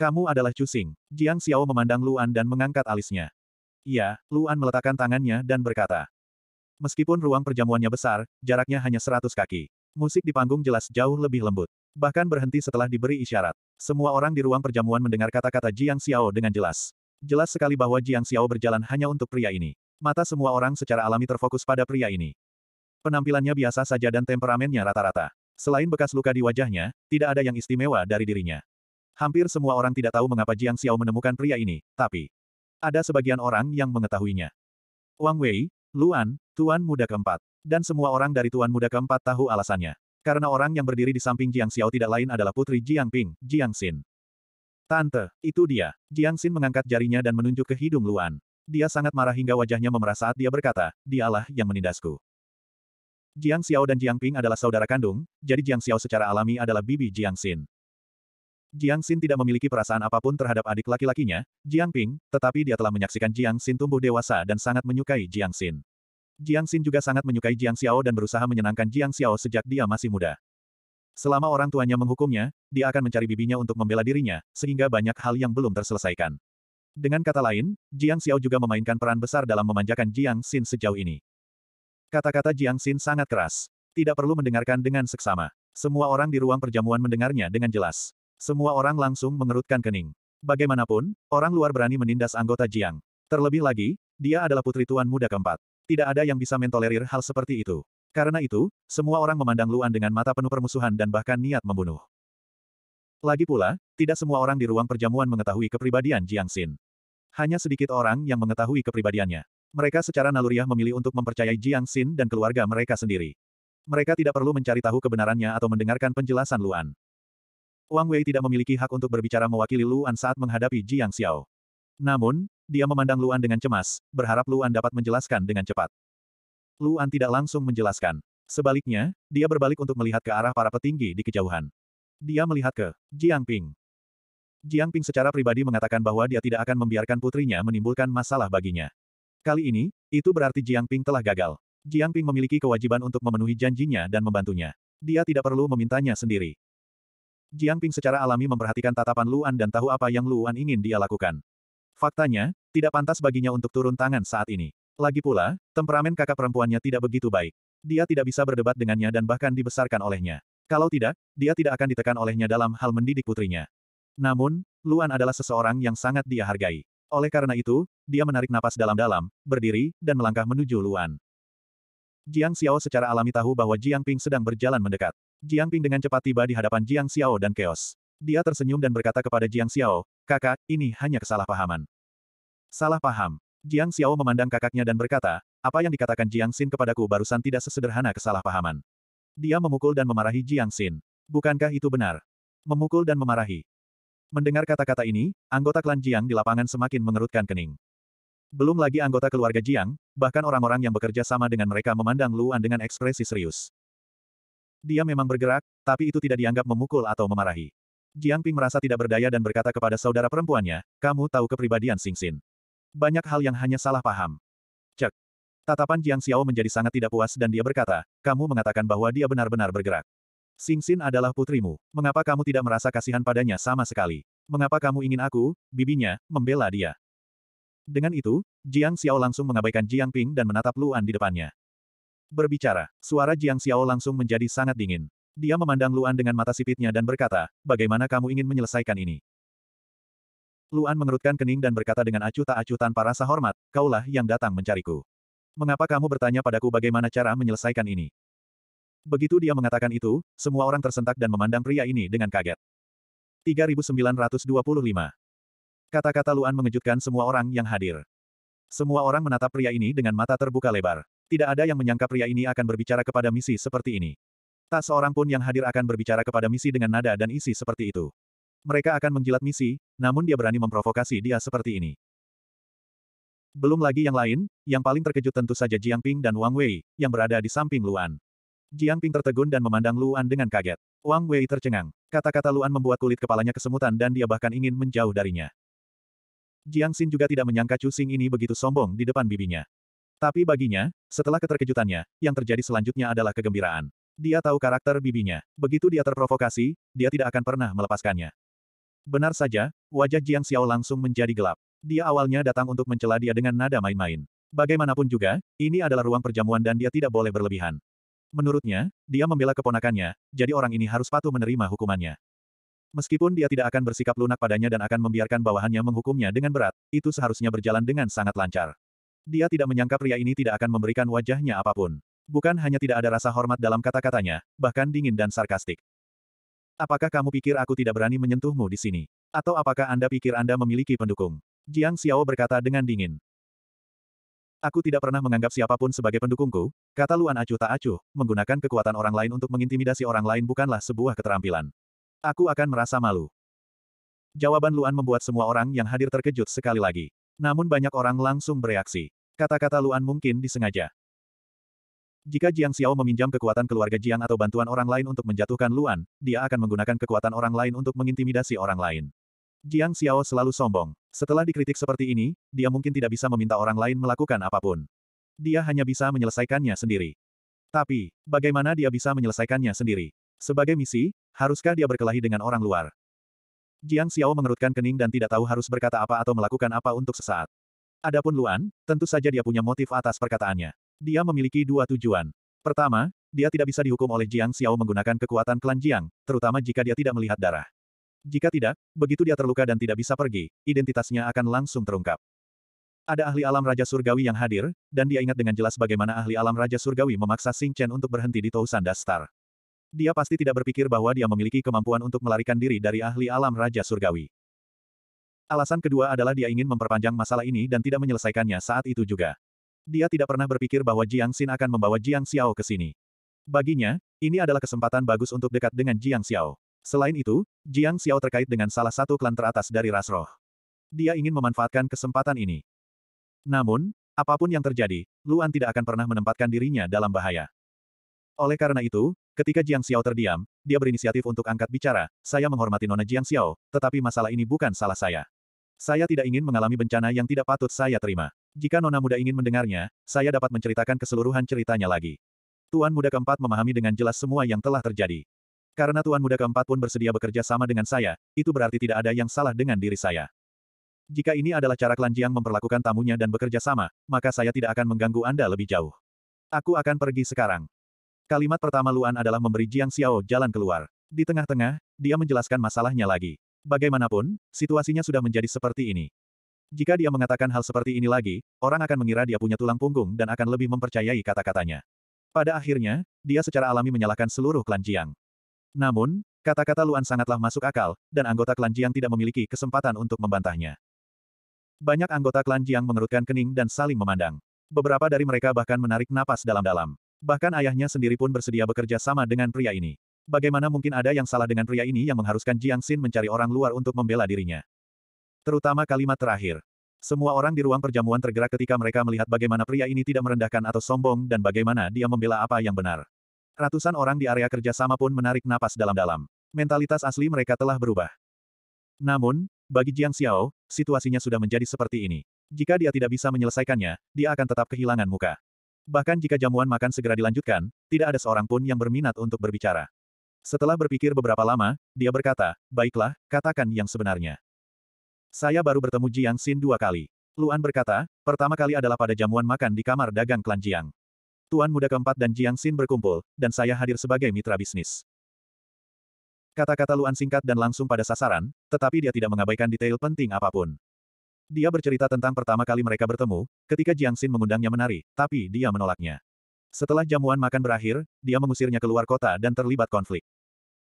Kamu adalah Cusing. Jiang Xiao memandang Luan dan mengangkat alisnya. Iya, Luan meletakkan tangannya dan berkata. Meskipun ruang perjamuannya besar, jaraknya hanya seratus kaki. Musik di panggung jelas jauh lebih lembut. Bahkan berhenti setelah diberi isyarat. Semua orang di ruang perjamuan mendengar kata-kata Jiang Xiao dengan jelas. Jelas sekali bahwa Jiang Xiao berjalan hanya untuk pria ini. Mata semua orang secara alami terfokus pada pria ini. Penampilannya biasa saja dan temperamennya rata-rata. Selain bekas luka di wajahnya, tidak ada yang istimewa dari dirinya. Hampir semua orang tidak tahu mengapa Jiang Xiao menemukan pria ini, tapi ada sebagian orang yang mengetahuinya. Wang Wei, Luan, Tuan Muda keempat, dan semua orang dari Tuan Muda keempat tahu alasannya. Karena orang yang berdiri di samping Jiang Xiao tidak lain adalah putri Jiang Ping, Jiang Xin. Tante, itu dia. Jiang Xin mengangkat jarinya dan menunjuk ke hidung Luan. Dia sangat marah hingga wajahnya memerah saat dia berkata, dialah yang menindasku. Jiang Xiao dan Jiang Ping adalah saudara kandung, jadi Jiang Xiao secara alami adalah bibi Jiang Xin. Jiang Xin tidak memiliki perasaan apapun terhadap adik laki-lakinya, Jiang Ping, tetapi dia telah menyaksikan Jiang Xin tumbuh dewasa dan sangat menyukai Jiang Xin. Jiang Xin juga sangat menyukai Jiang Xiao dan berusaha menyenangkan Jiang Xiao sejak dia masih muda. Selama orang tuanya menghukumnya, dia akan mencari bibinya untuk membela dirinya, sehingga banyak hal yang belum terselesaikan. Dengan kata lain, Jiang Xiao juga memainkan peran besar dalam memanjakan Jiang Xin sejauh ini. Kata-kata Jiang Xin sangat keras. Tidak perlu mendengarkan dengan seksama. Semua orang di ruang perjamuan mendengarnya dengan jelas. Semua orang langsung mengerutkan kening. Bagaimanapun, orang luar berani menindas anggota Jiang. Terlebih lagi, dia adalah putri tuan muda keempat. Tidak ada yang bisa mentolerir hal seperti itu. Karena itu, semua orang memandang Luan dengan mata penuh permusuhan dan bahkan niat membunuh. Lagi pula, tidak semua orang di ruang perjamuan mengetahui kepribadian Jiang Xin. Hanya sedikit orang yang mengetahui kepribadiannya. Mereka secara naluriah memilih untuk mempercayai Jiang Xin dan keluarga mereka sendiri. Mereka tidak perlu mencari tahu kebenarannya atau mendengarkan penjelasan Luan. Wang Wei tidak memiliki hak untuk berbicara mewakili Luan saat menghadapi Jiang Xiao. Namun, dia memandang Luan dengan cemas, berharap Luan dapat menjelaskan dengan cepat. Luan tidak langsung menjelaskan. Sebaliknya, dia berbalik untuk melihat ke arah para petinggi di kejauhan. Dia melihat ke Jiang Ping. Jiang Ping secara pribadi mengatakan bahwa dia tidak akan membiarkan putrinya menimbulkan masalah baginya. Kali ini, itu berarti Jiang Ping telah gagal. Jiang Ping memiliki kewajiban untuk memenuhi janjinya dan membantunya. Dia tidak perlu memintanya sendiri. Jiang Ping secara alami memperhatikan tatapan Luan dan tahu apa yang Luan ingin dia lakukan. Faktanya, tidak pantas baginya untuk turun tangan saat ini. Lagi pula, temperamen kakak perempuannya tidak begitu baik. Dia tidak bisa berdebat dengannya dan bahkan dibesarkan olehnya. Kalau tidak, dia tidak akan ditekan olehnya dalam hal mendidik putrinya. Namun, Luan adalah seseorang yang sangat dia hargai. Oleh karena itu, dia menarik napas dalam-dalam, berdiri, dan melangkah menuju Luan. Jiang Xiao secara alami tahu bahwa Jiang Ping sedang berjalan mendekat. Jiang Ping dengan cepat tiba di hadapan Jiang Xiao dan Keos. Dia tersenyum dan berkata kepada Jiang Xiao, kakak, ini hanya kesalahpahaman. Salah paham. Jiang Xiao memandang kakaknya dan berkata, apa yang dikatakan Jiang Xin kepadaku barusan tidak sesederhana kesalahpahaman. Dia memukul dan memarahi Jiang Xin. Bukankah itu benar? Memukul dan memarahi. Mendengar kata-kata ini, anggota klan Jiang di lapangan semakin mengerutkan kening. Belum lagi anggota keluarga Jiang, bahkan orang-orang yang bekerja sama dengan mereka memandang Luan dengan ekspresi serius. Dia memang bergerak, tapi itu tidak dianggap memukul atau memarahi. Jiang Ping merasa tidak berdaya dan berkata kepada saudara perempuannya, kamu tahu kepribadian Sing Xin. Banyak hal yang hanya salah paham. Tatapan Jiang Xiao menjadi sangat tidak puas dan dia berkata, kamu mengatakan bahwa dia benar-benar bergerak. Xing Xin adalah putrimu. Mengapa kamu tidak merasa kasihan padanya sama sekali? Mengapa kamu ingin aku, bibinya, membela dia? Dengan itu, Jiang Xiao langsung mengabaikan Jiang Ping dan menatap Luan di depannya. Berbicara, suara Jiang Xiao langsung menjadi sangat dingin. Dia memandang Luan dengan mata sipitnya dan berkata, bagaimana kamu ingin menyelesaikan ini? Luan mengerutkan kening dan berkata dengan acuh tak acuh tanpa rasa hormat, kaulah yang datang mencariku. Mengapa kamu bertanya padaku bagaimana cara menyelesaikan ini? Begitu dia mengatakan itu, semua orang tersentak dan memandang pria ini dengan kaget. 3925 Kata-kata Luan mengejutkan semua orang yang hadir. Semua orang menatap pria ini dengan mata terbuka lebar. Tidak ada yang menyangka pria ini akan berbicara kepada misi seperti ini. Tak seorang pun yang hadir akan berbicara kepada misi dengan nada dan isi seperti itu. Mereka akan menjilat misi, namun dia berani memprovokasi dia seperti ini. Belum lagi yang lain, yang paling terkejut tentu saja Jiang Ping dan Wang Wei, yang berada di samping Luan. Jiang Ping tertegun dan memandang Luan dengan kaget. Wang Wei tercengang. Kata-kata Luan membuat kulit kepalanya kesemutan dan dia bahkan ingin menjauh darinya. Jiang Xin juga tidak menyangka Chu Xing ini begitu sombong di depan bibinya. Tapi baginya, setelah keterkejutannya, yang terjadi selanjutnya adalah kegembiraan. Dia tahu karakter bibinya. Begitu dia terprovokasi, dia tidak akan pernah melepaskannya. Benar saja, wajah Jiang Xiao langsung menjadi gelap. Dia awalnya datang untuk mencela dia dengan nada main-main. Bagaimanapun juga, ini adalah ruang perjamuan dan dia tidak boleh berlebihan. Menurutnya, dia membela keponakannya, jadi orang ini harus patuh menerima hukumannya. Meskipun dia tidak akan bersikap lunak padanya dan akan membiarkan bawahannya menghukumnya dengan berat, itu seharusnya berjalan dengan sangat lancar. Dia tidak menyangka pria ini tidak akan memberikan wajahnya apapun. Bukan hanya tidak ada rasa hormat dalam kata-katanya, bahkan dingin dan sarkastik. Apakah kamu pikir aku tidak berani menyentuhmu di sini? Atau apakah Anda pikir Anda memiliki pendukung? Jiang Xiao berkata dengan dingin. Aku tidak pernah menganggap siapapun sebagai pendukungku, kata Luan Acuh tak acuh, menggunakan kekuatan orang lain untuk mengintimidasi orang lain bukanlah sebuah keterampilan. Aku akan merasa malu. Jawaban Luan membuat semua orang yang hadir terkejut sekali lagi. Namun banyak orang langsung bereaksi. Kata-kata Luan mungkin disengaja. Jika Jiang Xiao meminjam kekuatan keluarga Jiang atau bantuan orang lain untuk menjatuhkan Luan, dia akan menggunakan kekuatan orang lain untuk mengintimidasi orang lain. Jiang Xiao selalu sombong. Setelah dikritik seperti ini, dia mungkin tidak bisa meminta orang lain melakukan apapun. Dia hanya bisa menyelesaikannya sendiri. Tapi, bagaimana dia bisa menyelesaikannya sendiri? Sebagai misi, haruskah dia berkelahi dengan orang luar? Jiang Xiao mengerutkan kening dan tidak tahu harus berkata apa atau melakukan apa untuk sesaat. Adapun Luan, tentu saja dia punya motif atas perkataannya. Dia memiliki dua tujuan. Pertama, dia tidak bisa dihukum oleh Jiang Xiao menggunakan kekuatan klan Jiang, terutama jika dia tidak melihat darah. Jika tidak, begitu dia terluka dan tidak bisa pergi, identitasnya akan langsung terungkap. Ada ahli alam Raja Surgawi yang hadir, dan dia ingat dengan jelas bagaimana ahli alam Raja Surgawi memaksa Sing Chen untuk berhenti di Tousan Dastar. Dia pasti tidak berpikir bahwa dia memiliki kemampuan untuk melarikan diri dari ahli alam Raja Surgawi. Alasan kedua adalah dia ingin memperpanjang masalah ini dan tidak menyelesaikannya saat itu juga. Dia tidak pernah berpikir bahwa Jiang Xin akan membawa Jiang Xiao ke sini. Baginya, ini adalah kesempatan bagus untuk dekat dengan Jiang Xiao. Selain itu, Jiang Xiao terkait dengan salah satu klan teratas dari ras roh. Dia ingin memanfaatkan kesempatan ini. Namun, apapun yang terjadi, Luan tidak akan pernah menempatkan dirinya dalam bahaya. Oleh karena itu, ketika Jiang Xiao terdiam, dia berinisiatif untuk angkat bicara, saya menghormati Nona Jiang Xiao, tetapi masalah ini bukan salah saya. Saya tidak ingin mengalami bencana yang tidak patut saya terima. Jika Nona Muda ingin mendengarnya, saya dapat menceritakan keseluruhan ceritanya lagi. Tuan Muda keempat memahami dengan jelas semua yang telah terjadi. Karena Tuan Muda keempat pun bersedia bekerja sama dengan saya, itu berarti tidak ada yang salah dengan diri saya. Jika ini adalah cara Klan Jiang memperlakukan tamunya dan bekerja sama, maka saya tidak akan mengganggu Anda lebih jauh. Aku akan pergi sekarang. Kalimat pertama Luan adalah memberi Jiang Xiao jalan keluar. Di tengah-tengah, dia menjelaskan masalahnya lagi. Bagaimanapun, situasinya sudah menjadi seperti ini. Jika dia mengatakan hal seperti ini lagi, orang akan mengira dia punya tulang punggung dan akan lebih mempercayai kata-katanya. Pada akhirnya, dia secara alami menyalahkan seluruh klan Jiang. Namun, kata-kata Luan sangatlah masuk akal, dan anggota klan Jiang tidak memiliki kesempatan untuk membantahnya. Banyak anggota klan Jiang mengerutkan kening dan saling memandang. Beberapa dari mereka bahkan menarik napas dalam-dalam. Bahkan ayahnya sendiri pun bersedia bekerja sama dengan pria ini. Bagaimana mungkin ada yang salah dengan pria ini yang mengharuskan Jiang Xin mencari orang luar untuk membela dirinya? Terutama kalimat terakhir. Semua orang di ruang perjamuan tergerak ketika mereka melihat bagaimana pria ini tidak merendahkan atau sombong dan bagaimana dia membela apa yang benar. Ratusan orang di area kerjasama pun menarik napas dalam-dalam. Mentalitas asli mereka telah berubah. Namun, bagi Jiang Xiao, situasinya sudah menjadi seperti ini. Jika dia tidak bisa menyelesaikannya, dia akan tetap kehilangan muka. Bahkan jika jamuan makan segera dilanjutkan, tidak ada seorang pun yang berminat untuk berbicara. Setelah berpikir beberapa lama, dia berkata, baiklah, katakan yang sebenarnya. Saya baru bertemu Jiang Xin dua kali. Luan berkata, pertama kali adalah pada jamuan makan di kamar dagang Klan Jiang. Tuan Muda keempat dan Jiang Xin berkumpul, dan saya hadir sebagai mitra bisnis. Kata-kata Luan singkat dan langsung pada sasaran, tetapi dia tidak mengabaikan detail penting apapun. Dia bercerita tentang pertama kali mereka bertemu, ketika Jiang Xin mengundangnya menari, tapi dia menolaknya. Setelah jamuan makan berakhir, dia mengusirnya keluar kota dan terlibat konflik.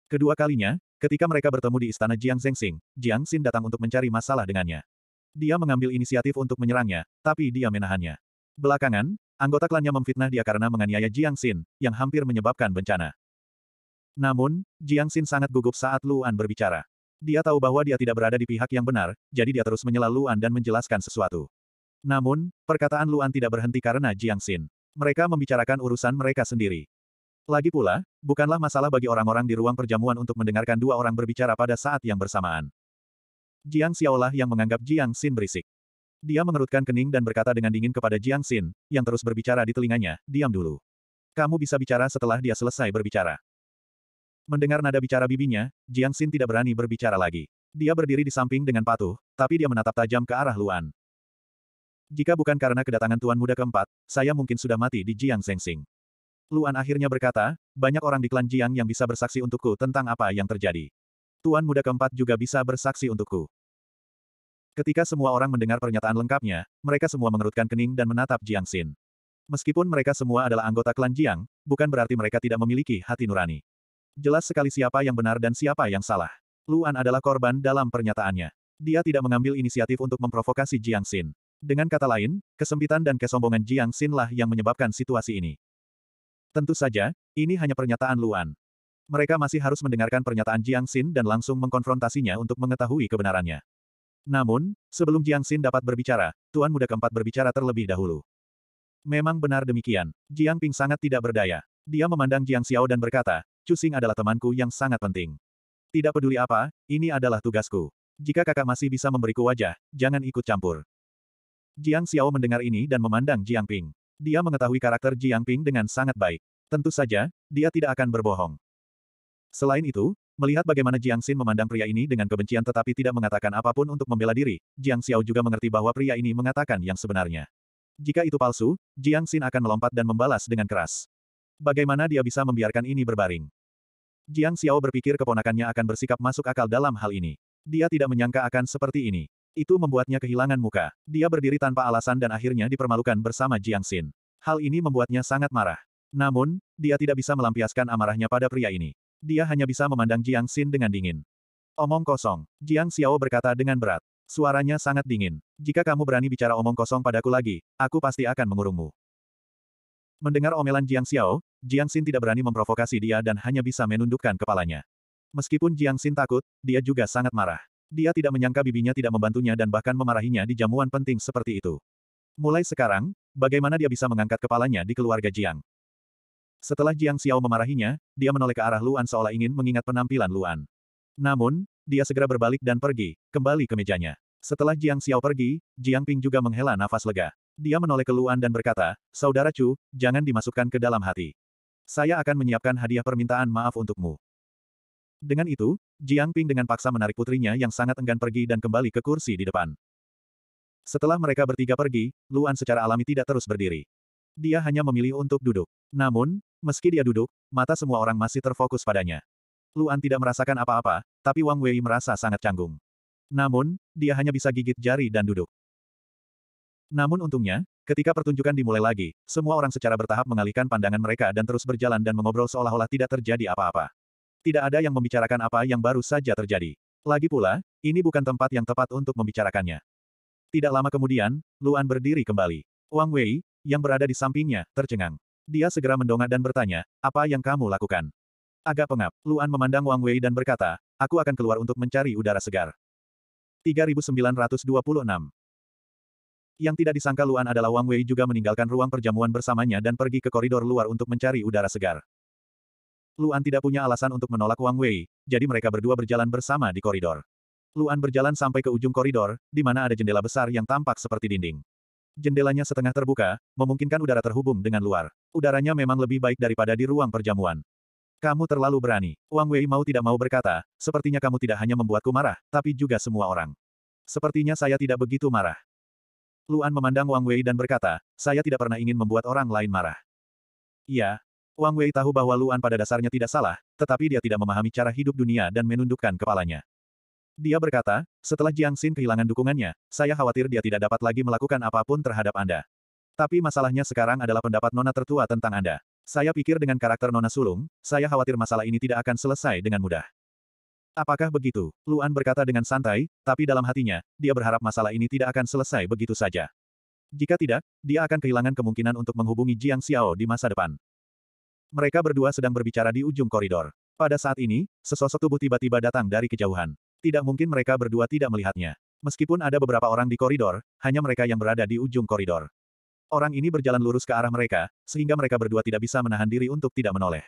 Kedua kalinya, ketika mereka bertemu di istana Jiang Zhengxing, Jiang Xin datang untuk mencari masalah dengannya. Dia mengambil inisiatif untuk menyerangnya, tapi dia menahannya. Belakangan, Anggota klannya memfitnah dia karena menganiaya Jiang Xin, yang hampir menyebabkan bencana. Namun, Jiang Xin sangat gugup saat Luan berbicara. Dia tahu bahwa dia tidak berada di pihak yang benar, jadi dia terus menyela Luan dan menjelaskan sesuatu. Namun, perkataan Luan tidak berhenti karena Jiang Xin. Mereka membicarakan urusan mereka sendiri. Lagi pula, bukanlah masalah bagi orang-orang di ruang perjamuan untuk mendengarkan dua orang berbicara pada saat yang bersamaan. Jiang Xiaolah yang menganggap Jiang Xin berisik. Dia mengerutkan kening dan berkata dengan dingin kepada Jiang Xin, yang terus berbicara di telinganya, diam dulu. Kamu bisa bicara setelah dia selesai berbicara. Mendengar nada bicara bibinya, Jiang Xin tidak berani berbicara lagi. Dia berdiri di samping dengan patuh, tapi dia menatap tajam ke arah Luan. Jika bukan karena kedatangan Tuan Muda keempat, saya mungkin sudah mati di Jiang Zhengxing. Luan akhirnya berkata, banyak orang di klan Jiang yang bisa bersaksi untukku tentang apa yang terjadi. Tuan Muda keempat juga bisa bersaksi untukku. Ketika semua orang mendengar pernyataan lengkapnya, mereka semua mengerutkan kening dan menatap Jiang Xin. Meskipun mereka semua adalah anggota klan Jiang, bukan berarti mereka tidak memiliki hati nurani. Jelas sekali siapa yang benar dan siapa yang salah. Luan adalah korban dalam pernyataannya. Dia tidak mengambil inisiatif untuk memprovokasi Jiang Xin. Dengan kata lain, kesempitan dan kesombongan Jiang Xin lah yang menyebabkan situasi ini. Tentu saja, ini hanya pernyataan Luan. Mereka masih harus mendengarkan pernyataan Jiang Xin dan langsung mengkonfrontasinya untuk mengetahui kebenarannya. Namun, sebelum Jiang Xin dapat berbicara, Tuan Muda keempat berbicara terlebih dahulu. Memang benar demikian. Jiang Ping sangat tidak berdaya. Dia memandang Jiang Xiao dan berkata, Chu Xing adalah temanku yang sangat penting. Tidak peduli apa, ini adalah tugasku. Jika kakak masih bisa memberiku wajah, jangan ikut campur. Jiang Xiao mendengar ini dan memandang Jiang Ping. Dia mengetahui karakter Jiang Ping dengan sangat baik. Tentu saja, dia tidak akan berbohong. Selain itu, Melihat bagaimana Jiang Xin memandang pria ini dengan kebencian tetapi tidak mengatakan apapun untuk membela diri, Jiang Xiao juga mengerti bahwa pria ini mengatakan yang sebenarnya. Jika itu palsu, Jiang Xin akan melompat dan membalas dengan keras. Bagaimana dia bisa membiarkan ini berbaring? Jiang Xiao berpikir keponakannya akan bersikap masuk akal dalam hal ini. Dia tidak menyangka akan seperti ini. Itu membuatnya kehilangan muka. Dia berdiri tanpa alasan dan akhirnya dipermalukan bersama Jiang Xin. Hal ini membuatnya sangat marah. Namun, dia tidak bisa melampiaskan amarahnya pada pria ini. Dia hanya bisa memandang Jiang Xin dengan dingin. Omong kosong. Jiang Xiao berkata dengan berat. Suaranya sangat dingin. Jika kamu berani bicara omong kosong padaku lagi, aku pasti akan mengurungmu. Mendengar omelan Jiang Xiao, Jiang Xin tidak berani memprovokasi dia dan hanya bisa menundukkan kepalanya. Meskipun Jiang Xin takut, dia juga sangat marah. Dia tidak menyangka bibinya tidak membantunya dan bahkan memarahinya di jamuan penting seperti itu. Mulai sekarang, bagaimana dia bisa mengangkat kepalanya di keluarga Jiang? Setelah Jiang Xiao memarahinya, dia menoleh ke arah Luan seolah ingin mengingat penampilan Luan. Namun, dia segera berbalik dan pergi, kembali ke mejanya. Setelah Jiang Xiao pergi, Jiang Ping juga menghela nafas lega. Dia menoleh ke Luan dan berkata, Saudara Chu, jangan dimasukkan ke dalam hati. Saya akan menyiapkan hadiah permintaan maaf untukmu. Dengan itu, Jiang Ping dengan paksa menarik putrinya yang sangat enggan pergi dan kembali ke kursi di depan. Setelah mereka bertiga pergi, Luan secara alami tidak terus berdiri. Dia hanya memilih untuk duduk. Namun, meski dia duduk, mata semua orang masih terfokus padanya. Luan tidak merasakan apa-apa, tapi Wang Wei merasa sangat canggung. Namun, dia hanya bisa gigit jari dan duduk. Namun untungnya, ketika pertunjukan dimulai lagi, semua orang secara bertahap mengalihkan pandangan mereka dan terus berjalan dan mengobrol seolah-olah tidak terjadi apa-apa. Tidak ada yang membicarakan apa yang baru saja terjadi. Lagi pula, ini bukan tempat yang tepat untuk membicarakannya. Tidak lama kemudian, Luan berdiri kembali. Wang Wei, yang berada di sampingnya, tercengang. Dia segera mendongak dan bertanya, apa yang kamu lakukan? Agak pengap, Luan memandang Wang Wei dan berkata, aku akan keluar untuk mencari udara segar. 3926 Yang tidak disangka Luan adalah Wang Wei juga meninggalkan ruang perjamuan bersamanya dan pergi ke koridor luar untuk mencari udara segar. Luan tidak punya alasan untuk menolak Wang Wei, jadi mereka berdua berjalan bersama di koridor. Luan berjalan sampai ke ujung koridor, di mana ada jendela besar yang tampak seperti dinding. Jendelanya setengah terbuka, memungkinkan udara terhubung dengan luar. Udaranya memang lebih baik daripada di ruang perjamuan. Kamu terlalu berani. Wang Wei mau tidak mau berkata, sepertinya kamu tidak hanya membuatku marah, tapi juga semua orang. Sepertinya saya tidak begitu marah. Luan memandang Wang Wei dan berkata, saya tidak pernah ingin membuat orang lain marah. Iya. Wang Wei tahu bahwa Luan pada dasarnya tidak salah, tetapi dia tidak memahami cara hidup dunia dan menundukkan kepalanya. Dia berkata, setelah Jiang Xin kehilangan dukungannya, saya khawatir dia tidak dapat lagi melakukan apapun terhadap Anda. Tapi masalahnya sekarang adalah pendapat Nona tertua tentang Anda. Saya pikir dengan karakter Nona Sulung, saya khawatir masalah ini tidak akan selesai dengan mudah. Apakah begitu? Luan berkata dengan santai, tapi dalam hatinya, dia berharap masalah ini tidak akan selesai begitu saja. Jika tidak, dia akan kehilangan kemungkinan untuk menghubungi Jiang Xiao di masa depan. Mereka berdua sedang berbicara di ujung koridor. Pada saat ini, sesosok tubuh tiba-tiba datang dari kejauhan. Tidak mungkin mereka berdua tidak melihatnya. Meskipun ada beberapa orang di koridor, hanya mereka yang berada di ujung koridor. Orang ini berjalan lurus ke arah mereka, sehingga mereka berdua tidak bisa menahan diri untuk tidak menoleh.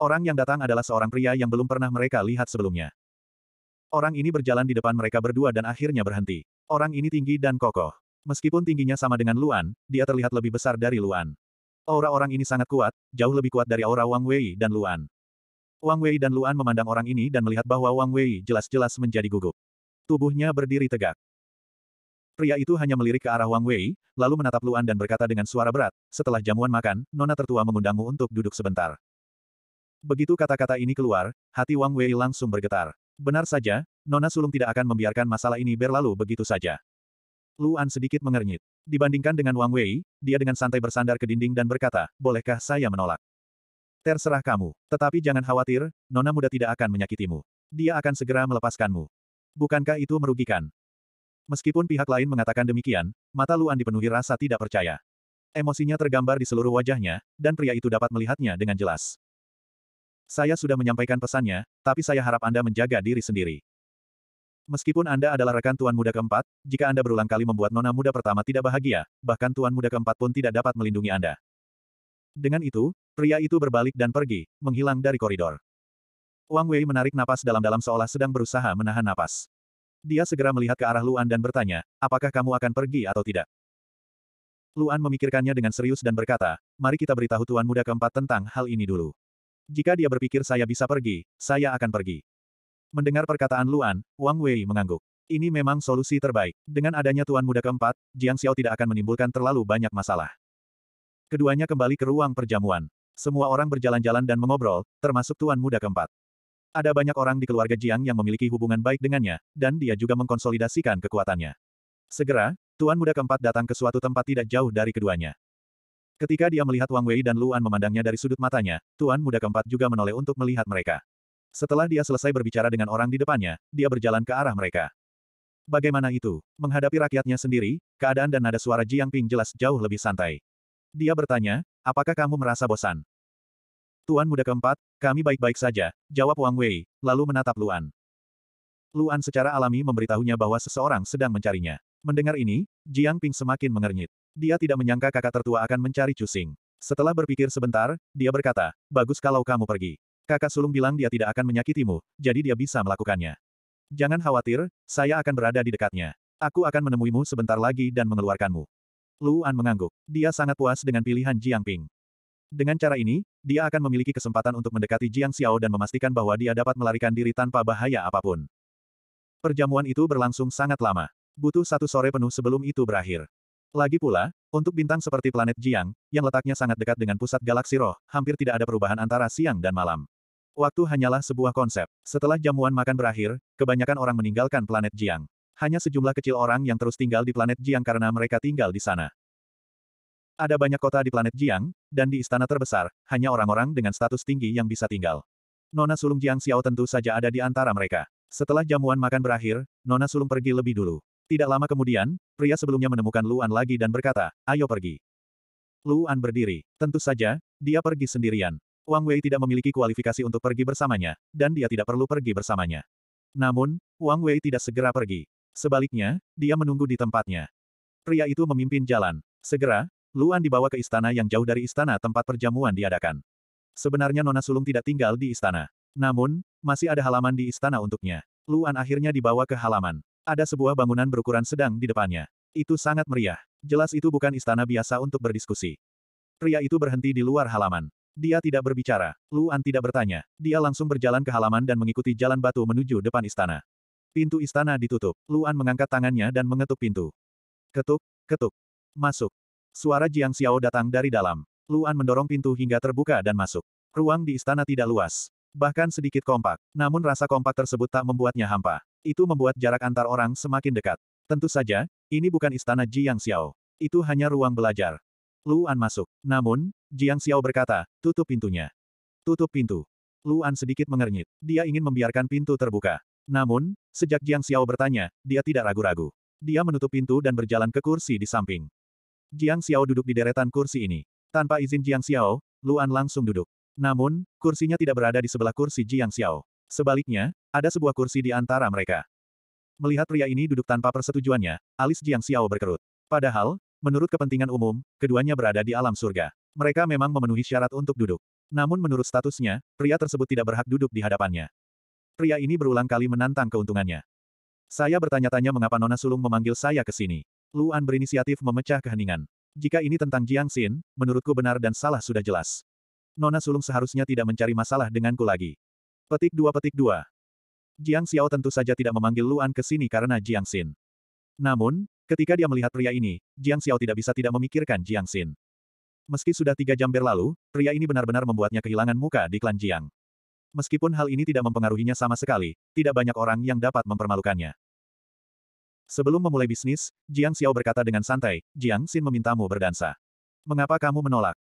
Orang yang datang adalah seorang pria yang belum pernah mereka lihat sebelumnya. Orang ini berjalan di depan mereka berdua dan akhirnya berhenti. Orang ini tinggi dan kokoh. Meskipun tingginya sama dengan Luan, dia terlihat lebih besar dari Luan. Aura orang ini sangat kuat, jauh lebih kuat dari aura Wang Wei dan Luan. Wang Wei dan Luan memandang orang ini dan melihat bahwa Wang Wei jelas-jelas menjadi gugup. Tubuhnya berdiri tegak. Pria itu hanya melirik ke arah Wang Wei, lalu menatap Luan dan berkata dengan suara berat, setelah jamuan makan, nona tertua mengundangmu untuk duduk sebentar. Begitu kata-kata ini keluar, hati Wang Wei langsung bergetar. Benar saja, Nona Sulung tidak akan membiarkan masalah ini berlalu begitu saja. Luan sedikit mengernyit. Dibandingkan dengan Wang Wei, dia dengan santai bersandar ke dinding dan berkata, bolehkah saya menolak? Terserah kamu, tetapi jangan khawatir, nona muda tidak akan menyakitimu. Dia akan segera melepaskanmu. Bukankah itu merugikan? Meskipun pihak lain mengatakan demikian, mata Luan dipenuhi rasa tidak percaya. Emosinya tergambar di seluruh wajahnya, dan pria itu dapat melihatnya dengan jelas. Saya sudah menyampaikan pesannya, tapi saya harap Anda menjaga diri sendiri. Meskipun Anda adalah rekan tuan muda keempat, jika Anda berulang kali membuat nona muda pertama tidak bahagia, bahkan tuan muda keempat pun tidak dapat melindungi Anda. Dengan itu, Pria itu berbalik dan pergi, menghilang dari koridor. Wang Wei menarik napas dalam-dalam seolah sedang berusaha menahan napas. Dia segera melihat ke arah Luan dan bertanya, apakah kamu akan pergi atau tidak? Luan memikirkannya dengan serius dan berkata, mari kita beritahu Tuan Muda keempat tentang hal ini dulu. Jika dia berpikir saya bisa pergi, saya akan pergi. Mendengar perkataan Luan, Wang Wei mengangguk. Ini memang solusi terbaik. Dengan adanya Tuan Muda keempat, Jiang Xiao tidak akan menimbulkan terlalu banyak masalah. Keduanya kembali ke ruang perjamuan. Semua orang berjalan-jalan dan mengobrol, termasuk tuan muda keempat. Ada banyak orang di keluarga Jiang yang memiliki hubungan baik dengannya, dan dia juga mengkonsolidasikan kekuatannya. Segera, tuan muda keempat datang ke suatu tempat tidak jauh dari keduanya. Ketika dia melihat Wang Wei dan Luan memandangnya dari sudut matanya, tuan muda keempat juga menoleh untuk melihat mereka. Setelah dia selesai berbicara dengan orang di depannya, dia berjalan ke arah mereka. Bagaimana itu? Menghadapi rakyatnya sendiri, keadaan dan nada suara Jiang Ping jelas jauh lebih santai. Dia bertanya, Apakah kamu merasa bosan? Tuan muda keempat, kami baik-baik saja, jawab Wang Wei, lalu menatap Luan. Luan secara alami memberitahunya bahwa seseorang sedang mencarinya. Mendengar ini, Jiang Ping semakin mengernyit. Dia tidak menyangka kakak tertua akan mencari Cusing. Setelah berpikir sebentar, dia berkata, bagus kalau kamu pergi. Kakak sulung bilang dia tidak akan menyakitimu, jadi dia bisa melakukannya. Jangan khawatir, saya akan berada di dekatnya. Aku akan menemuimu sebentar lagi dan mengeluarkanmu. Luan mengangguk. Dia sangat puas dengan pilihan Jiang Ping. Dengan cara ini, dia akan memiliki kesempatan untuk mendekati Jiang Xiao dan memastikan bahwa dia dapat melarikan diri tanpa bahaya apapun. Perjamuan itu berlangsung sangat lama. Butuh satu sore penuh sebelum itu berakhir. Lagi pula, untuk bintang seperti planet Jiang, yang letaknya sangat dekat dengan pusat galaksi roh, hampir tidak ada perubahan antara siang dan malam. Waktu hanyalah sebuah konsep. Setelah jamuan makan berakhir, kebanyakan orang meninggalkan planet Jiang hanya sejumlah kecil orang yang terus tinggal di planet Jiang karena mereka tinggal di sana. Ada banyak kota di planet Jiang, dan di istana terbesar, hanya orang-orang dengan status tinggi yang bisa tinggal. Nona sulung Jiang Xiao tentu saja ada di antara mereka. Setelah jamuan makan berakhir, Nona sulung pergi lebih dulu. Tidak lama kemudian, pria sebelumnya menemukan Luan lagi dan berkata, ayo pergi. Luan berdiri. Tentu saja, dia pergi sendirian. Wang Wei tidak memiliki kualifikasi untuk pergi bersamanya, dan dia tidak perlu pergi bersamanya. Namun, Wang Wei tidak segera pergi. Sebaliknya, dia menunggu di tempatnya. Pria itu memimpin jalan. Segera, Luan dibawa ke istana yang jauh dari istana tempat perjamuan diadakan. Sebenarnya Nona Sulung tidak tinggal di istana. Namun, masih ada halaman di istana untuknya. Luan akhirnya dibawa ke halaman. Ada sebuah bangunan berukuran sedang di depannya. Itu sangat meriah. Jelas itu bukan istana biasa untuk berdiskusi. Pria itu berhenti di luar halaman. Dia tidak berbicara. Luan tidak bertanya. Dia langsung berjalan ke halaman dan mengikuti jalan batu menuju depan istana. Pintu istana ditutup. Luan mengangkat tangannya dan mengetuk pintu. Ketuk, ketuk. Masuk. Suara Jiang Xiao datang dari dalam. Luan mendorong pintu hingga terbuka dan masuk. Ruang di istana tidak luas. Bahkan sedikit kompak. Namun rasa kompak tersebut tak membuatnya hampa. Itu membuat jarak antar orang semakin dekat. Tentu saja, ini bukan istana Jiang Xiao. Itu hanya ruang belajar. Luan masuk. Namun, Jiang Xiao berkata, tutup pintunya. Tutup pintu. Luan sedikit mengernyit. Dia ingin membiarkan pintu terbuka. Namun, sejak Jiang Xiao bertanya, dia tidak ragu-ragu. Dia menutup pintu dan berjalan ke kursi di samping. Jiang Xiao duduk di deretan kursi ini. Tanpa izin Jiang Xiao, Luan langsung duduk. Namun, kursinya tidak berada di sebelah kursi Jiang Xiao. Sebaliknya, ada sebuah kursi di antara mereka. Melihat pria ini duduk tanpa persetujuannya, alis Jiang Xiao berkerut. Padahal, menurut kepentingan umum, keduanya berada di alam surga. Mereka memang memenuhi syarat untuk duduk. Namun menurut statusnya, pria tersebut tidak berhak duduk di hadapannya pria ini berulang kali menantang keuntungannya. Saya bertanya-tanya mengapa Nona Sulung memanggil saya ke sini. Luan berinisiatif memecah keheningan. Jika ini tentang Jiang Xin, menurutku benar dan salah sudah jelas. Nona Sulung seharusnya tidak mencari masalah denganku lagi. Petik dua petik dua. Jiang Xiao tentu saja tidak memanggil Luan ke sini karena Jiang Xin. Namun, ketika dia melihat pria ini, Jiang Xiao tidak bisa tidak memikirkan Jiang Xin. Meski sudah tiga jam berlalu, pria ini benar-benar membuatnya kehilangan muka di klan Jiang. Meskipun hal ini tidak mempengaruhinya sama sekali, tidak banyak orang yang dapat mempermalukannya. Sebelum memulai bisnis, Jiang Xiao berkata dengan santai, Jiang Xin memintamu berdansa. Mengapa kamu menolak?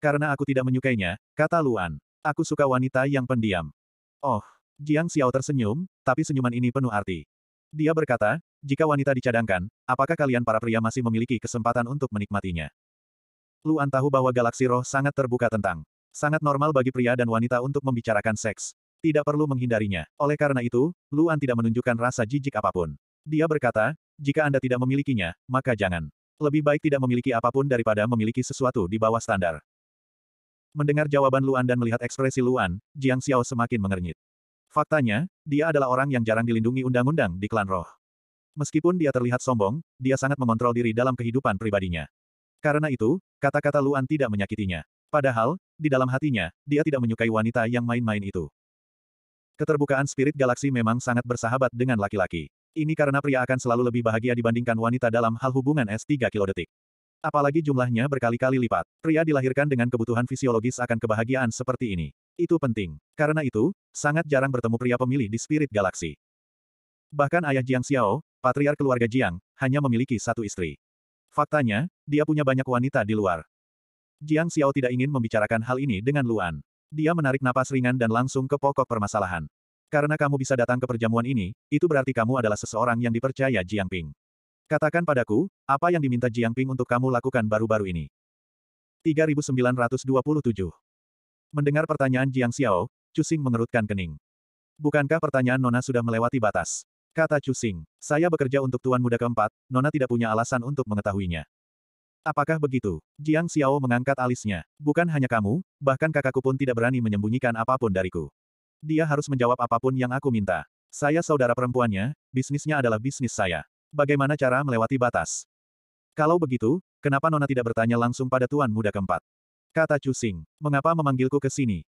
Karena aku tidak menyukainya, kata Luan. Aku suka wanita yang pendiam. Oh, Jiang Xiao tersenyum, tapi senyuman ini penuh arti. Dia berkata, jika wanita dicadangkan, apakah kalian para pria masih memiliki kesempatan untuk menikmatinya? Luan tahu bahwa galaksi roh sangat terbuka tentang Sangat normal bagi pria dan wanita untuk membicarakan seks. Tidak perlu menghindarinya. Oleh karena itu, Luan tidak menunjukkan rasa jijik apapun. Dia berkata, jika Anda tidak memilikinya, maka jangan. Lebih baik tidak memiliki apapun daripada memiliki sesuatu di bawah standar. Mendengar jawaban Luan dan melihat ekspresi Luan, Jiang Xiao semakin mengernyit. Faktanya, dia adalah orang yang jarang dilindungi undang-undang di klan roh. Meskipun dia terlihat sombong, dia sangat mengontrol diri dalam kehidupan pribadinya. Karena itu, kata-kata Luan tidak menyakitinya. Padahal, di dalam hatinya, dia tidak menyukai wanita yang main-main itu. Keterbukaan spirit galaksi memang sangat bersahabat dengan laki-laki. Ini karena pria akan selalu lebih bahagia dibandingkan wanita dalam hal hubungan S3 kilodetik. Apalagi jumlahnya berkali-kali lipat. Pria dilahirkan dengan kebutuhan fisiologis akan kebahagiaan seperti ini. Itu penting. Karena itu, sangat jarang bertemu pria pemilih di spirit galaksi. Bahkan ayah Jiang Xiao, patriar keluarga Jiang, hanya memiliki satu istri. Faktanya, dia punya banyak wanita di luar. Jiang Xiao tidak ingin membicarakan hal ini dengan Luan. Dia menarik napas ringan dan langsung ke pokok permasalahan. Karena kamu bisa datang ke perjamuan ini, itu berarti kamu adalah seseorang yang dipercaya Jiang Ping. Katakan padaku, apa yang diminta Jiang Ping untuk kamu lakukan baru-baru ini? 3927 Mendengar pertanyaan Jiang Xiao, Cusing mengerutkan kening. Bukankah pertanyaan Nona sudah melewati batas? Kata Cusing, saya bekerja untuk Tuan Muda keempat, Nona tidak punya alasan untuk mengetahuinya. Apakah begitu? Jiang Xiao mengangkat alisnya. Bukan hanya kamu, bahkan kakakku pun tidak berani menyembunyikan apapun dariku. Dia harus menjawab apapun yang aku minta. Saya saudara perempuannya, bisnisnya adalah bisnis saya. Bagaimana cara melewati batas? Kalau begitu, kenapa Nona tidak bertanya langsung pada Tuan Muda keempat? Kata Chu Xing, mengapa memanggilku ke sini?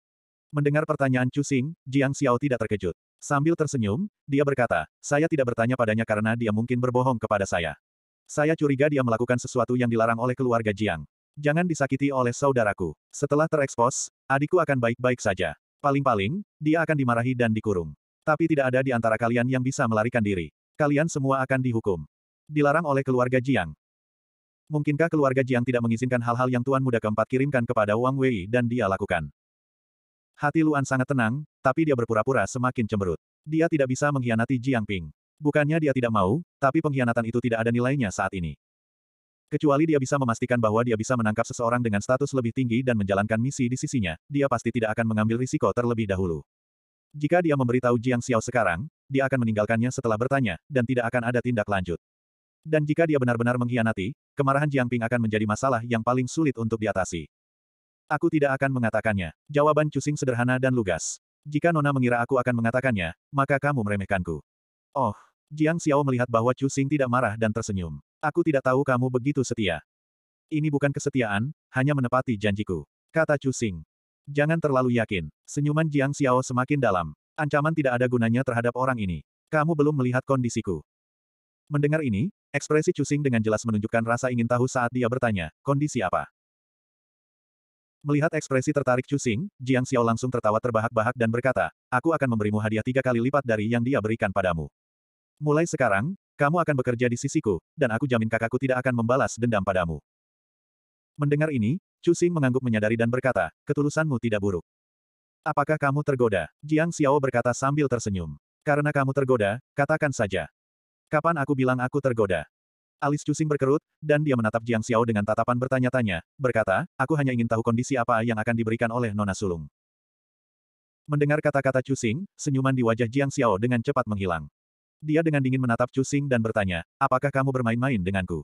Mendengar pertanyaan Chu Xing, Jiang Xiao tidak terkejut. Sambil tersenyum, dia berkata, saya tidak bertanya padanya karena dia mungkin berbohong kepada saya. Saya curiga dia melakukan sesuatu yang dilarang oleh keluarga Jiang. Jangan disakiti oleh saudaraku. Setelah terekspos, adikku akan baik-baik saja. Paling-paling, dia akan dimarahi dan dikurung. Tapi tidak ada di antara kalian yang bisa melarikan diri. Kalian semua akan dihukum. Dilarang oleh keluarga Jiang. Mungkinkah keluarga Jiang tidak mengizinkan hal-hal yang Tuan Muda keempat kirimkan kepada Wang Wei dan dia lakukan? Hati Luan sangat tenang, tapi dia berpura-pura semakin cemberut. Dia tidak bisa mengkhianati Jiang Ping. Bukannya dia tidak mau, tapi pengkhianatan itu tidak ada nilainya saat ini. Kecuali dia bisa memastikan bahwa dia bisa menangkap seseorang dengan status lebih tinggi dan menjalankan misi di sisinya, dia pasti tidak akan mengambil risiko terlebih dahulu. Jika dia memberitahu Jiang Xiao sekarang, dia akan meninggalkannya setelah bertanya, dan tidak akan ada tindak lanjut. Dan jika dia benar-benar mengkhianati, kemarahan Jiang Ping akan menjadi masalah yang paling sulit untuk diatasi. Aku tidak akan mengatakannya. Jawaban Cusing sederhana dan lugas. Jika Nona mengira aku akan mengatakannya, maka kamu meremehkanku. Oh, Jiang Xiao melihat bahwa Chu Xing tidak marah dan tersenyum. Aku tidak tahu kamu begitu setia. Ini bukan kesetiaan, hanya menepati janjiku. Kata Chu Xing. Jangan terlalu yakin. Senyuman Jiang Xiao semakin dalam. Ancaman tidak ada gunanya terhadap orang ini. Kamu belum melihat kondisiku. Mendengar ini, ekspresi Chu Xing dengan jelas menunjukkan rasa ingin tahu saat dia bertanya, kondisi apa? Melihat ekspresi tertarik Chu Xing, Jiang Xiao langsung tertawa terbahak-bahak dan berkata, aku akan memberimu hadiah tiga kali lipat dari yang dia berikan padamu. Mulai sekarang, kamu akan bekerja di sisiku, dan aku jamin kakakku tidak akan membalas dendam padamu. Mendengar ini, Chu Xing mengangguk menyadari dan berkata, ketulusanmu tidak buruk. Apakah kamu tergoda? Jiang Xiao berkata sambil tersenyum. Karena kamu tergoda, katakan saja. Kapan aku bilang aku tergoda? Alis Chu Xing berkerut, dan dia menatap Jiang Xiao dengan tatapan bertanya-tanya, berkata, aku hanya ingin tahu kondisi apa yang akan diberikan oleh Nona Sulung. Mendengar kata-kata Chu Xing, senyuman di wajah Jiang Xiao dengan cepat menghilang. Dia dengan dingin menatap Cusing dan bertanya, apakah kamu bermain-main denganku?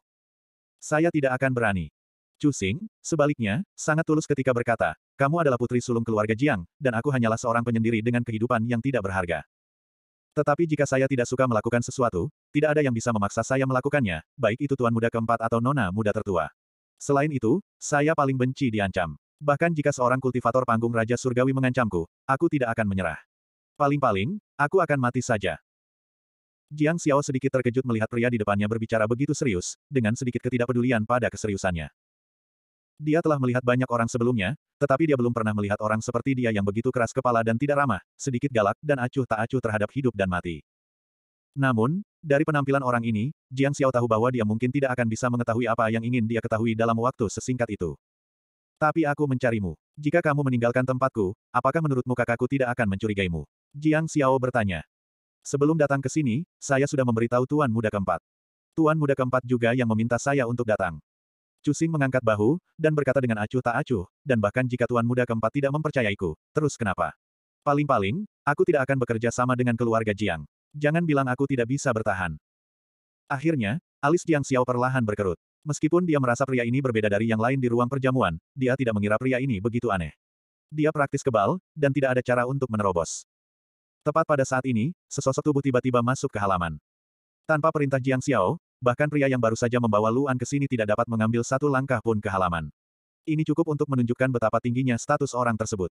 Saya tidak akan berani. Cusing, sebaliknya, sangat tulus ketika berkata, kamu adalah putri sulung keluarga Jiang, dan aku hanyalah seorang penyendiri dengan kehidupan yang tidak berharga. Tetapi jika saya tidak suka melakukan sesuatu, tidak ada yang bisa memaksa saya melakukannya, baik itu tuan muda keempat atau nona muda tertua. Selain itu, saya paling benci diancam. Bahkan jika seorang kultivator panggung Raja Surgawi mengancamku, aku tidak akan menyerah. Paling-paling, aku akan mati saja. Jiang Xiao sedikit terkejut melihat pria di depannya berbicara begitu serius, dengan sedikit ketidakpedulian pada keseriusannya. Dia telah melihat banyak orang sebelumnya, tetapi dia belum pernah melihat orang seperti dia yang begitu keras kepala dan tidak ramah, sedikit galak dan acuh tak acuh terhadap hidup dan mati. Namun, dari penampilan orang ini, Jiang Xiao tahu bahwa dia mungkin tidak akan bisa mengetahui apa yang ingin dia ketahui dalam waktu sesingkat itu. Tapi aku mencarimu. Jika kamu meninggalkan tempatku, apakah menurutmu kakakku tidak akan mencurigaimu? Jiang Xiao bertanya. Sebelum datang ke sini, saya sudah memberitahu Tuan Muda keempat. Tuan Muda keempat juga yang meminta saya untuk datang. Cusing mengangkat bahu, dan berkata dengan acuh tak acuh, dan bahkan jika Tuan Muda keempat tidak mempercayaiku, terus kenapa? Paling-paling, aku tidak akan bekerja sama dengan keluarga Jiang. Jangan bilang aku tidak bisa bertahan. Akhirnya, alis Jiang Xiao perlahan berkerut. Meskipun dia merasa pria ini berbeda dari yang lain di ruang perjamuan, dia tidak mengira pria ini begitu aneh. Dia praktis kebal, dan tidak ada cara untuk menerobos. Tepat pada saat ini, sesosok tubuh tiba-tiba masuk ke halaman. Tanpa perintah Jiang Xiao, bahkan pria yang baru saja membawa Luan ke sini tidak dapat mengambil satu langkah pun ke halaman. Ini cukup untuk menunjukkan betapa tingginya status orang tersebut.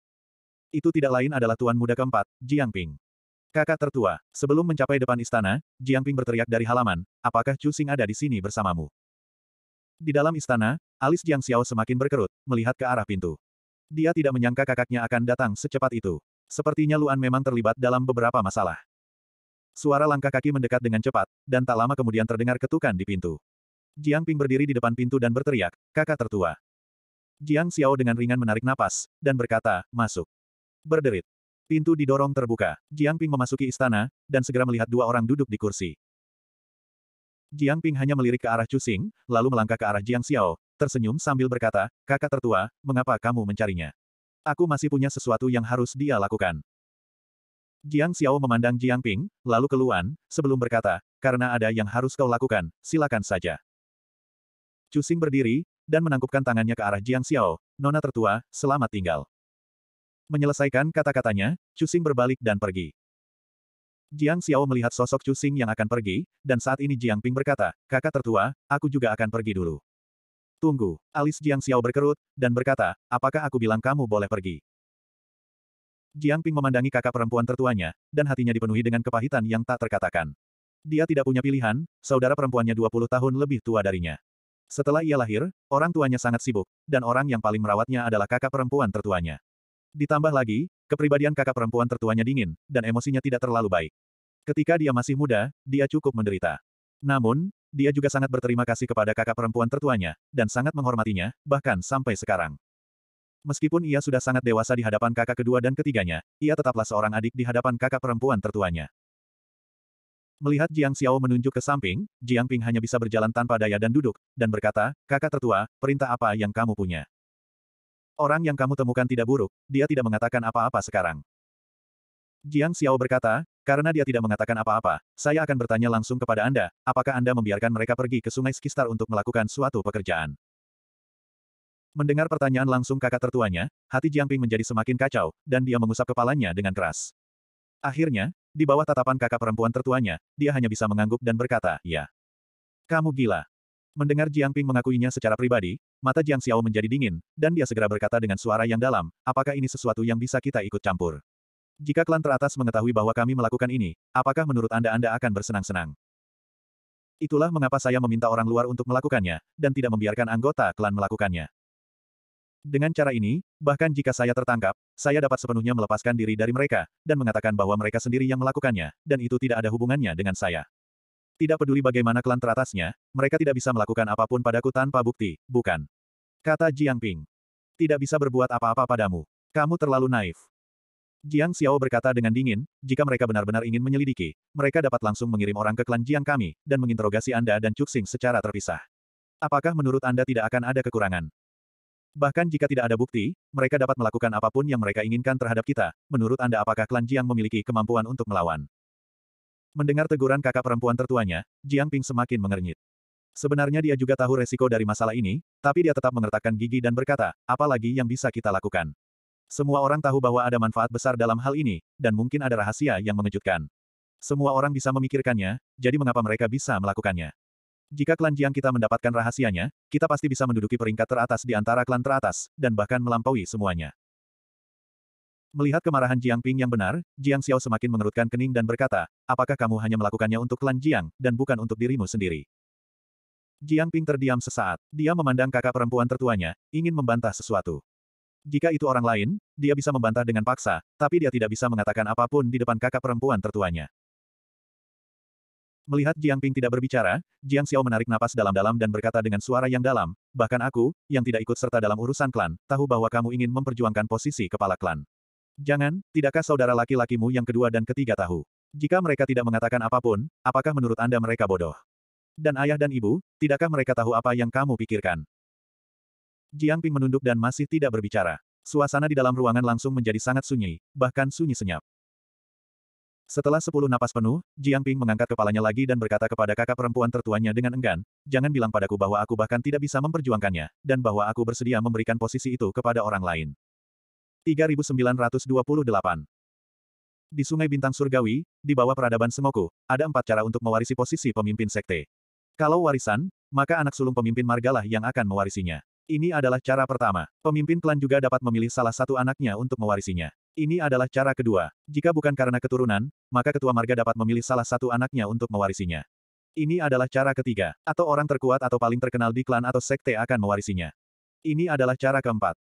Itu tidak lain adalah tuan muda keempat, Jiang Ping. Kakak tertua, sebelum mencapai depan istana, Jiang Ping berteriak dari halaman, apakah Chu Xing ada di sini bersamamu? Di dalam istana, alis Jiang Xiao semakin berkerut, melihat ke arah pintu. Dia tidak menyangka kakaknya akan datang secepat itu. Sepertinya Luan memang terlibat dalam beberapa masalah. Suara langkah kaki mendekat dengan cepat, dan tak lama kemudian terdengar ketukan di pintu. Jiang Ping berdiri di depan pintu dan berteriak, kakak tertua. Jiang Xiao dengan ringan menarik napas, dan berkata, masuk. Berderit. Pintu didorong terbuka. Jiang Ping memasuki istana, dan segera melihat dua orang duduk di kursi. Jiang Ping hanya melirik ke arah Cusing, lalu melangkah ke arah Jiang Xiao, tersenyum sambil berkata, kakak tertua, mengapa kamu mencarinya? Aku masih punya sesuatu yang harus dia lakukan. Jiang Xiao memandang Jiang Ping, lalu keluar, sebelum berkata, karena ada yang harus kau lakukan, silakan saja. Cusing berdiri, dan menangkupkan tangannya ke arah Jiang Xiao, nona tertua, selamat tinggal. Menyelesaikan kata-katanya, Cusing berbalik dan pergi. Jiang Xiao melihat sosok Cusing yang akan pergi, dan saat ini Jiang Ping berkata, kakak tertua, aku juga akan pergi dulu. Tunggu, alis Jiang Xiao berkerut, dan berkata, apakah aku bilang kamu boleh pergi? Jiang Ping memandangi kakak perempuan tertuanya, dan hatinya dipenuhi dengan kepahitan yang tak terkatakan. Dia tidak punya pilihan, saudara perempuannya 20 tahun lebih tua darinya. Setelah ia lahir, orang tuanya sangat sibuk, dan orang yang paling merawatnya adalah kakak perempuan tertuanya. Ditambah lagi, kepribadian kakak perempuan tertuanya dingin, dan emosinya tidak terlalu baik. Ketika dia masih muda, dia cukup menderita. Namun, dia juga sangat berterima kasih kepada kakak perempuan tertuanya, dan sangat menghormatinya, bahkan sampai sekarang. Meskipun ia sudah sangat dewasa di hadapan kakak kedua dan ketiganya, ia tetaplah seorang adik di hadapan kakak perempuan tertuanya. Melihat Jiang Xiao menunjuk ke samping, Jiang Ping hanya bisa berjalan tanpa daya dan duduk, dan berkata, kakak tertua, perintah apa yang kamu punya? Orang yang kamu temukan tidak buruk, dia tidak mengatakan apa-apa sekarang. Jiang Xiao berkata, karena dia tidak mengatakan apa-apa, saya akan bertanya langsung kepada Anda, apakah Anda membiarkan mereka pergi ke sungai Skistar untuk melakukan suatu pekerjaan? Mendengar pertanyaan langsung kakak tertuanya, hati Jiangping menjadi semakin kacau, dan dia mengusap kepalanya dengan keras. Akhirnya, di bawah tatapan kakak perempuan tertuanya, dia hanya bisa mengangguk dan berkata, ya. Kamu gila. Mendengar Jiangping mengakuinya secara pribadi, mata Jiang Xiao menjadi dingin, dan dia segera berkata dengan suara yang dalam, apakah ini sesuatu yang bisa kita ikut campur? Jika klan teratas mengetahui bahwa kami melakukan ini, apakah menurut Anda Anda akan bersenang-senang? Itulah mengapa saya meminta orang luar untuk melakukannya, dan tidak membiarkan anggota klan melakukannya. Dengan cara ini, bahkan jika saya tertangkap, saya dapat sepenuhnya melepaskan diri dari mereka, dan mengatakan bahwa mereka sendiri yang melakukannya, dan itu tidak ada hubungannya dengan saya. Tidak peduli bagaimana klan teratasnya, mereka tidak bisa melakukan apapun padaku tanpa bukti, bukan? Kata Jiang Ping. Tidak bisa berbuat apa-apa padamu. Kamu terlalu naif. Jiang Xiao berkata dengan dingin, jika mereka benar-benar ingin menyelidiki, mereka dapat langsung mengirim orang ke klan Jiang kami, dan menginterogasi Anda dan Cuxing secara terpisah. Apakah menurut Anda tidak akan ada kekurangan? Bahkan jika tidak ada bukti, mereka dapat melakukan apapun yang mereka inginkan terhadap kita. Menurut Anda apakah klan Jiang memiliki kemampuan untuk melawan? Mendengar teguran kakak perempuan tertuanya, Jiang Ping semakin mengernyit. Sebenarnya dia juga tahu resiko dari masalah ini, tapi dia tetap mengertakkan gigi dan berkata, apalagi yang bisa kita lakukan. Semua orang tahu bahwa ada manfaat besar dalam hal ini, dan mungkin ada rahasia yang mengejutkan. Semua orang bisa memikirkannya, jadi mengapa mereka bisa melakukannya? Jika klan Jiang kita mendapatkan rahasianya, kita pasti bisa menduduki peringkat teratas di antara klan teratas, dan bahkan melampaui semuanya. Melihat kemarahan Jiang Ping yang benar, Jiang Xiao semakin mengerutkan kening dan berkata, apakah kamu hanya melakukannya untuk klan Jiang, dan bukan untuk dirimu sendiri? Jiang Ping terdiam sesaat. Dia memandang kakak perempuan tertuanya, ingin membantah sesuatu. Jika itu orang lain, dia bisa membantah dengan paksa, tapi dia tidak bisa mengatakan apapun di depan kakak perempuan tertuanya. Melihat Jiang Ping tidak berbicara, Jiang Xiao menarik napas dalam-dalam dan berkata dengan suara yang dalam, bahkan aku, yang tidak ikut serta dalam urusan klan, tahu bahwa kamu ingin memperjuangkan posisi kepala klan. Jangan, tidakkah saudara laki-lakimu yang kedua dan ketiga tahu? Jika mereka tidak mengatakan apapun, apakah menurut Anda mereka bodoh? Dan ayah dan ibu, tidakkah mereka tahu apa yang kamu pikirkan? Jiang Ping menunduk dan masih tidak berbicara. Suasana di dalam ruangan langsung menjadi sangat sunyi, bahkan sunyi senyap. Setelah sepuluh napas penuh, Jiang Ping mengangkat kepalanya lagi dan berkata kepada kakak perempuan tertuanya dengan enggan, jangan bilang padaku bahwa aku bahkan tidak bisa memperjuangkannya, dan bahwa aku bersedia memberikan posisi itu kepada orang lain. 3928 Di Sungai Bintang Surgawi, di bawah peradaban Semoku, ada empat cara untuk mewarisi posisi pemimpin sekte. Kalau warisan, maka anak sulung pemimpin margalah yang akan mewarisinya. Ini adalah cara pertama. Pemimpin klan juga dapat memilih salah satu anaknya untuk mewarisinya. Ini adalah cara kedua. Jika bukan karena keturunan, maka ketua marga dapat memilih salah satu anaknya untuk mewarisinya. Ini adalah cara ketiga, atau orang terkuat atau paling terkenal di klan atau sekte akan mewarisinya. Ini adalah cara keempat.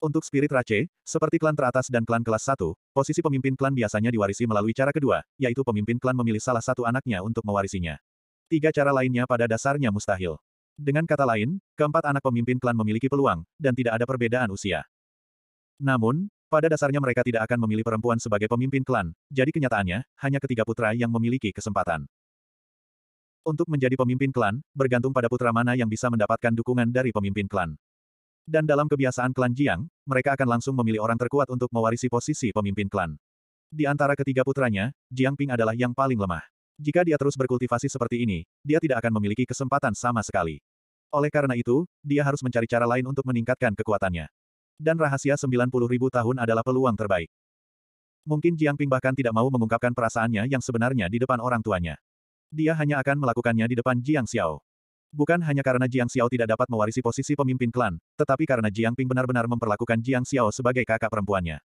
Untuk spirit race, seperti klan teratas dan klan kelas 1, posisi pemimpin klan biasanya diwarisi melalui cara kedua, yaitu pemimpin klan memilih salah satu anaknya untuk mewarisinya. Tiga cara lainnya pada dasarnya mustahil. Dengan kata lain, keempat anak pemimpin klan memiliki peluang, dan tidak ada perbedaan usia. Namun, pada dasarnya mereka tidak akan memilih perempuan sebagai pemimpin klan, jadi kenyataannya, hanya ketiga putra yang memiliki kesempatan. Untuk menjadi pemimpin klan, bergantung pada putra mana yang bisa mendapatkan dukungan dari pemimpin klan. Dan dalam kebiasaan klan Jiang, mereka akan langsung memilih orang terkuat untuk mewarisi posisi pemimpin klan. Di antara ketiga putranya, Jiang Ping adalah yang paling lemah. Jika dia terus berkultivasi seperti ini, dia tidak akan memiliki kesempatan sama sekali. Oleh karena itu, dia harus mencari cara lain untuk meningkatkan kekuatannya. Dan rahasia 90.000 tahun adalah peluang terbaik. Mungkin Jiang Ping bahkan tidak mau mengungkapkan perasaannya yang sebenarnya di depan orang tuanya. Dia hanya akan melakukannya di depan Jiang Xiao. Bukan hanya karena Jiang Xiao tidak dapat mewarisi posisi pemimpin klan, tetapi karena Jiang Ping benar-benar memperlakukan Jiang Xiao sebagai kakak perempuannya.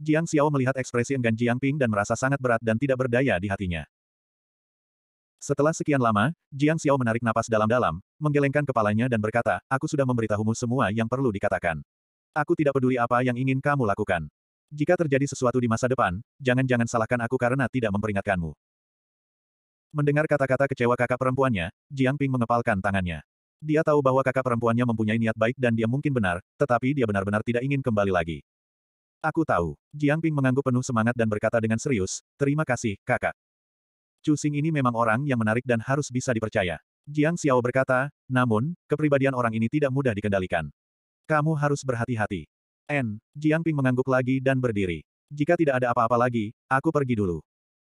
Jiang Xiao melihat ekspresi enggan Jiang Ping dan merasa sangat berat dan tidak berdaya di hatinya. Setelah sekian lama, Jiang Xiao menarik napas dalam-dalam, menggelengkan kepalanya dan berkata, aku sudah memberitahumu semua yang perlu dikatakan. Aku tidak peduli apa yang ingin kamu lakukan. Jika terjadi sesuatu di masa depan, jangan-jangan salahkan aku karena tidak memperingatkanmu. Mendengar kata-kata kecewa kakak perempuannya, Jiang Ping mengepalkan tangannya. Dia tahu bahwa kakak perempuannya mempunyai niat baik dan dia mungkin benar, tetapi dia benar-benar tidak ingin kembali lagi. Aku tahu. Jiang Ping mengangguk penuh semangat dan berkata dengan serius, terima kasih, kakak. Chu Xing ini memang orang yang menarik dan harus bisa dipercaya. Jiang Xiao berkata, namun, kepribadian orang ini tidak mudah dikendalikan. Kamu harus berhati-hati. N. Jiang Ping mengangguk lagi dan berdiri. Jika tidak ada apa-apa lagi, aku pergi dulu.